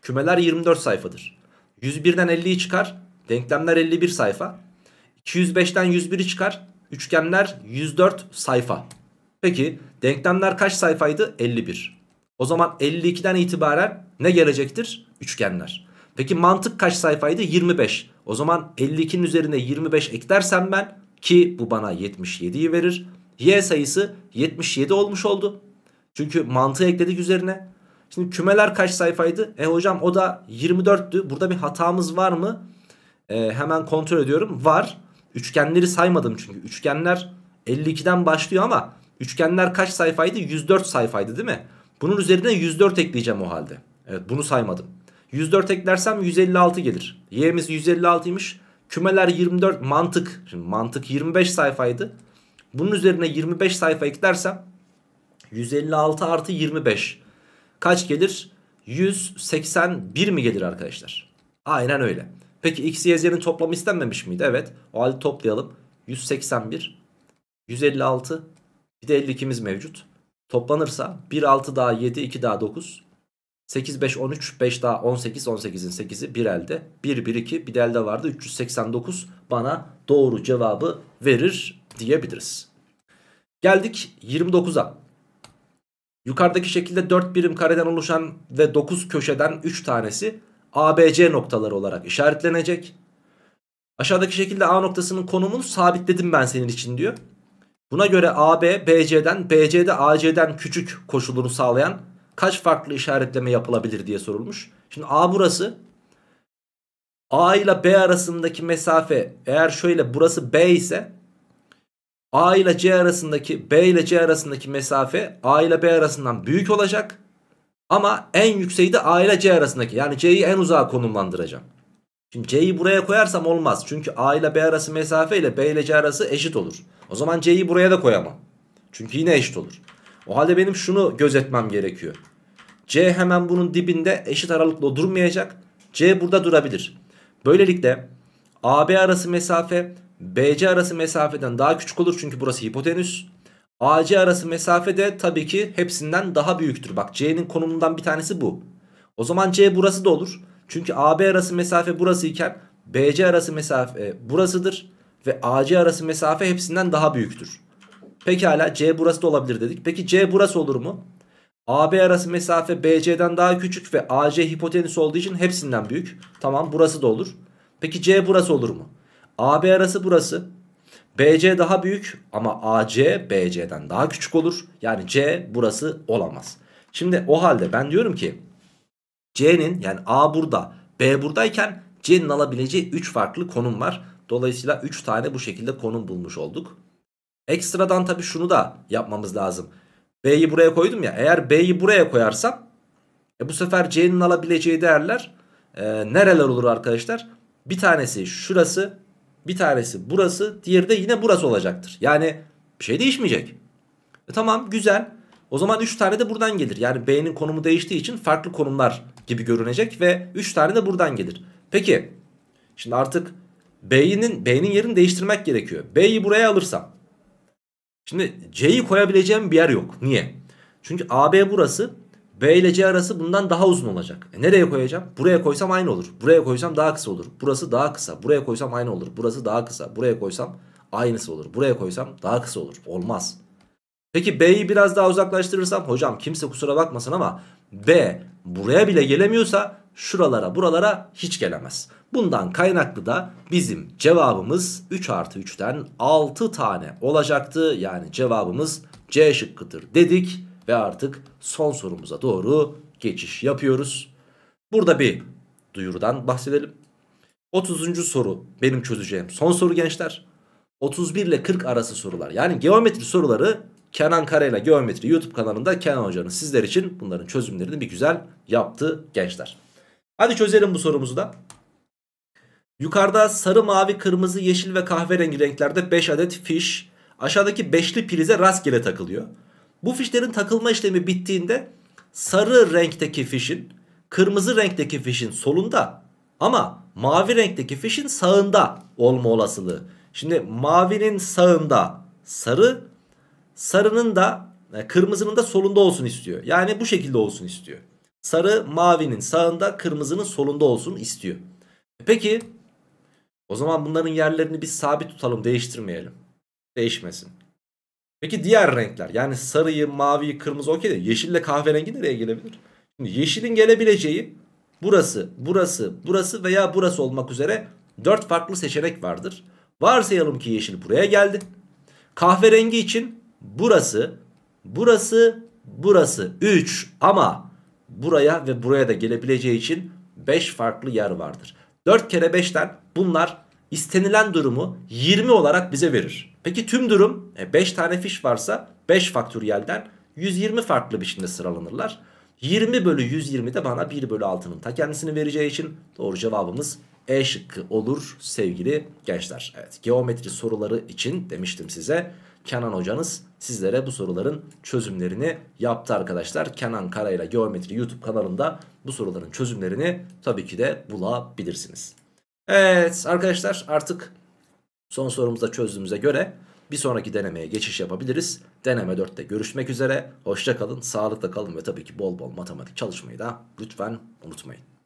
Kümeler 24 sayfadır. 101'den 50'yi çıkar. Denklemler 51 sayfa. 205'ten 101'i çıkar. Üçgenler 104 sayfa. Peki denklemler kaç sayfaydı? 51. O zaman 52'den itibaren ne gelecektir? Üçgenler. Peki mantık kaç sayfaydı? 25. O zaman 52'nin üzerine 25 eklersem ben ki bu bana 77'yi verir. Y sayısı 77 olmuş oldu. Çünkü mantığı ekledik üzerine. Şimdi kümeler kaç sayfaydı? E hocam o da 24'tü. Burada bir hatamız var mı? E, hemen kontrol ediyorum. Var. Üçgenleri saymadım çünkü. Üçgenler 52'den başlıyor ama üçgenler kaç sayfaydı? 104 sayfaydı değil mi? Bunun üzerine 104 ekleyeceğim o halde. Evet bunu saymadım. 104 eklersem 156 gelir. Y'miz 156'ymış. Kümeler 24 mantık. Şimdi mantık 25 sayfaydı. Bunun üzerine 25 sayfa eklersem 156 artı 25 kaç gelir? 181 mi gelir arkadaşlar? Aynen öyle. Peki x, y, z'nin toplamı istenmemiş miydi? Evet. O halde toplayalım. 181, 156, bir de 52'miz mevcut. Toplanırsa 1, 6 daha 7, 2 daha 9, 8, 5, 13, 5 daha 18, 18'in 8'i 1 elde. 1, 1, 2 bir de elde vardı. 389 bana doğru cevabı verir diyebiliriz. Geldik 29'a. Yukarıdaki şekilde 4 birim kareden oluşan ve 9 köşeden 3 tanesi ABC noktaları olarak işaretlenecek. Aşağıdaki şekilde A noktasının konumunu sabitledim ben senin için diyor. Buna göre AB BC'den BC'de AC'den küçük koşulunu sağlayan kaç farklı işaretleme yapılabilir diye sorulmuş. Şimdi A burası. A ile B arasındaki mesafe eğer şöyle burası B ise A ile C arasındaki B ile C arasındaki mesafe A ile B arasından büyük olacak. Ama en yükseği de A ile C arasındaki. Yani C'yi en uzağa konumlandıracağım. Şimdi C'yi buraya koyarsam olmaz. Çünkü A ile B arası mesafe ile B ile C arası eşit olur. O zaman C'yi buraya da koyamam. Çünkü yine eşit olur. O halde benim şunu gözetmem gerekiyor. C hemen bunun dibinde eşit aralıkla durmayacak. C burada durabilir. Böylelikle AB arası mesafe BC arası mesafeden daha küçük olur. Çünkü burası hipotenüs. AC arası mesafe de tabii ki hepsinden daha büyüktür. Bak C'nin konumundan bir tanesi bu. O zaman C burası da olur. Çünkü AB arası mesafe burası iken BC arası mesafe burasıdır. Ve AC arası mesafe hepsinden daha büyüktür. Pekala C burası da olabilir dedik. Peki C burası olur mu? AB arası mesafe BC'den daha küçük ve AC hipotenüs olduğu için hepsinden büyük. Tamam burası da olur. Peki C burası olur mu? AB arası burası. BC daha büyük ama AC BC'den daha küçük olur. Yani C burası olamaz. Şimdi o halde ben diyorum ki C'nin yani A burada B buradayken C'nin alabileceği 3 farklı konum var. Dolayısıyla 3 tane bu şekilde konum bulmuş olduk. Ekstradan tabi şunu da yapmamız lazım. B'yi buraya koydum ya eğer B'yi buraya koyarsam e bu sefer C'nin alabileceği değerler e, nereler olur arkadaşlar? Bir tanesi şurası bir tanesi burası diğeri de yine burası olacaktır. Yani bir şey değişmeyecek. E tamam güzel. O zaman 3 tane de buradan gelir. Yani B'nin konumu değiştiği için farklı konumlar gibi görünecek ve 3 tane de buradan gelir. Peki şimdi artık B'nin B'nin yerini değiştirmek gerekiyor. B'yi buraya alırsam. Şimdi C'yi koyabileceğim bir yer yok. Niye? Çünkü AB burası B ile C arası bundan daha uzun olacak. E nereye koyacağım? Buraya koysam aynı olur. Buraya koysam daha kısa olur. Burası daha kısa. Buraya koysam aynı olur. Burası daha kısa. Buraya koysam aynısı olur. Buraya koysam daha kısa olur. Olmaz. Peki B'yi biraz daha uzaklaştırırsam hocam kimse kusura bakmasın ama B buraya bile gelemiyorsa şuralara buralara hiç gelemez. Bundan kaynaklı da bizim cevabımız 3 artı 3'ten 6 tane olacaktı. Yani cevabımız C şıkkıdır dedik. Ve artık son sorumuza doğru geçiş yapıyoruz. Burada bir duyurudan bahsedelim. 30. soru benim çözeceğim son soru gençler. 31 ile 40 arası sorular. Yani geometri soruları Kenan Kare ile Geometri YouTube kanalında Kenan Hoca'nın sizler için bunların çözümlerini bir güzel yaptı gençler. Hadi çözelim bu sorumuzu da. Yukarıda sarı, mavi, kırmızı, yeşil ve kahverengi renklerde 5 adet fiş aşağıdaki beşli prize rastgele takılıyor. Bu fişlerin takılma işlemi bittiğinde sarı renkteki fişin kırmızı renkteki fişin solunda ama mavi renkteki fişin sağında olma olasılığı. Şimdi mavinin sağında sarı, sarının da e, kırmızının da solunda olsun istiyor. Yani bu şekilde olsun istiyor. Sarı mavinin sağında kırmızının solunda olsun istiyor. E peki o zaman bunların yerlerini biz sabit tutalım değiştirmeyelim. Değişmesin. Peki diğer renkler yani sarıyı, maviyi, kırmızı okey de yeşille kahverengi nereye gelebilir? Şimdi yeşilin gelebileceği burası, burası, burası veya burası olmak üzere 4 farklı seçenek vardır. Varsayalım ki yeşil buraya geldi. Kahverengi için burası, burası, burası 3 ama buraya ve buraya da gelebileceği için 5 farklı yer vardır. 4 kere 5'ten bunlar istenilen durumu 20 olarak bize verir. Peki tüm durum 5 e, tane fiş varsa 5 faktöriyelden 120 farklı biçimde sıralanırlar. 20 bölü 120 de bana 1 bölü 6'nın ta kendisini vereceği için doğru cevabımız E şıkkı olur sevgili gençler. Evet geometri soruları için demiştim size. Kenan hocanız sizlere bu soruların çözümlerini yaptı arkadaşlar. Kenan Karayla Geometri YouTube kanalında bu soruların çözümlerini tabii ki de bulabilirsiniz. Evet arkadaşlar artık son sorumuzda çözdüğümüze göre bir sonraki denemeye geçiş yapabiliriz. Deneme 4'te görüşmek üzere. Hoşça kalın, sağlıkla kalın ve tabii ki bol bol matematik çalışmayı da lütfen unutmayın.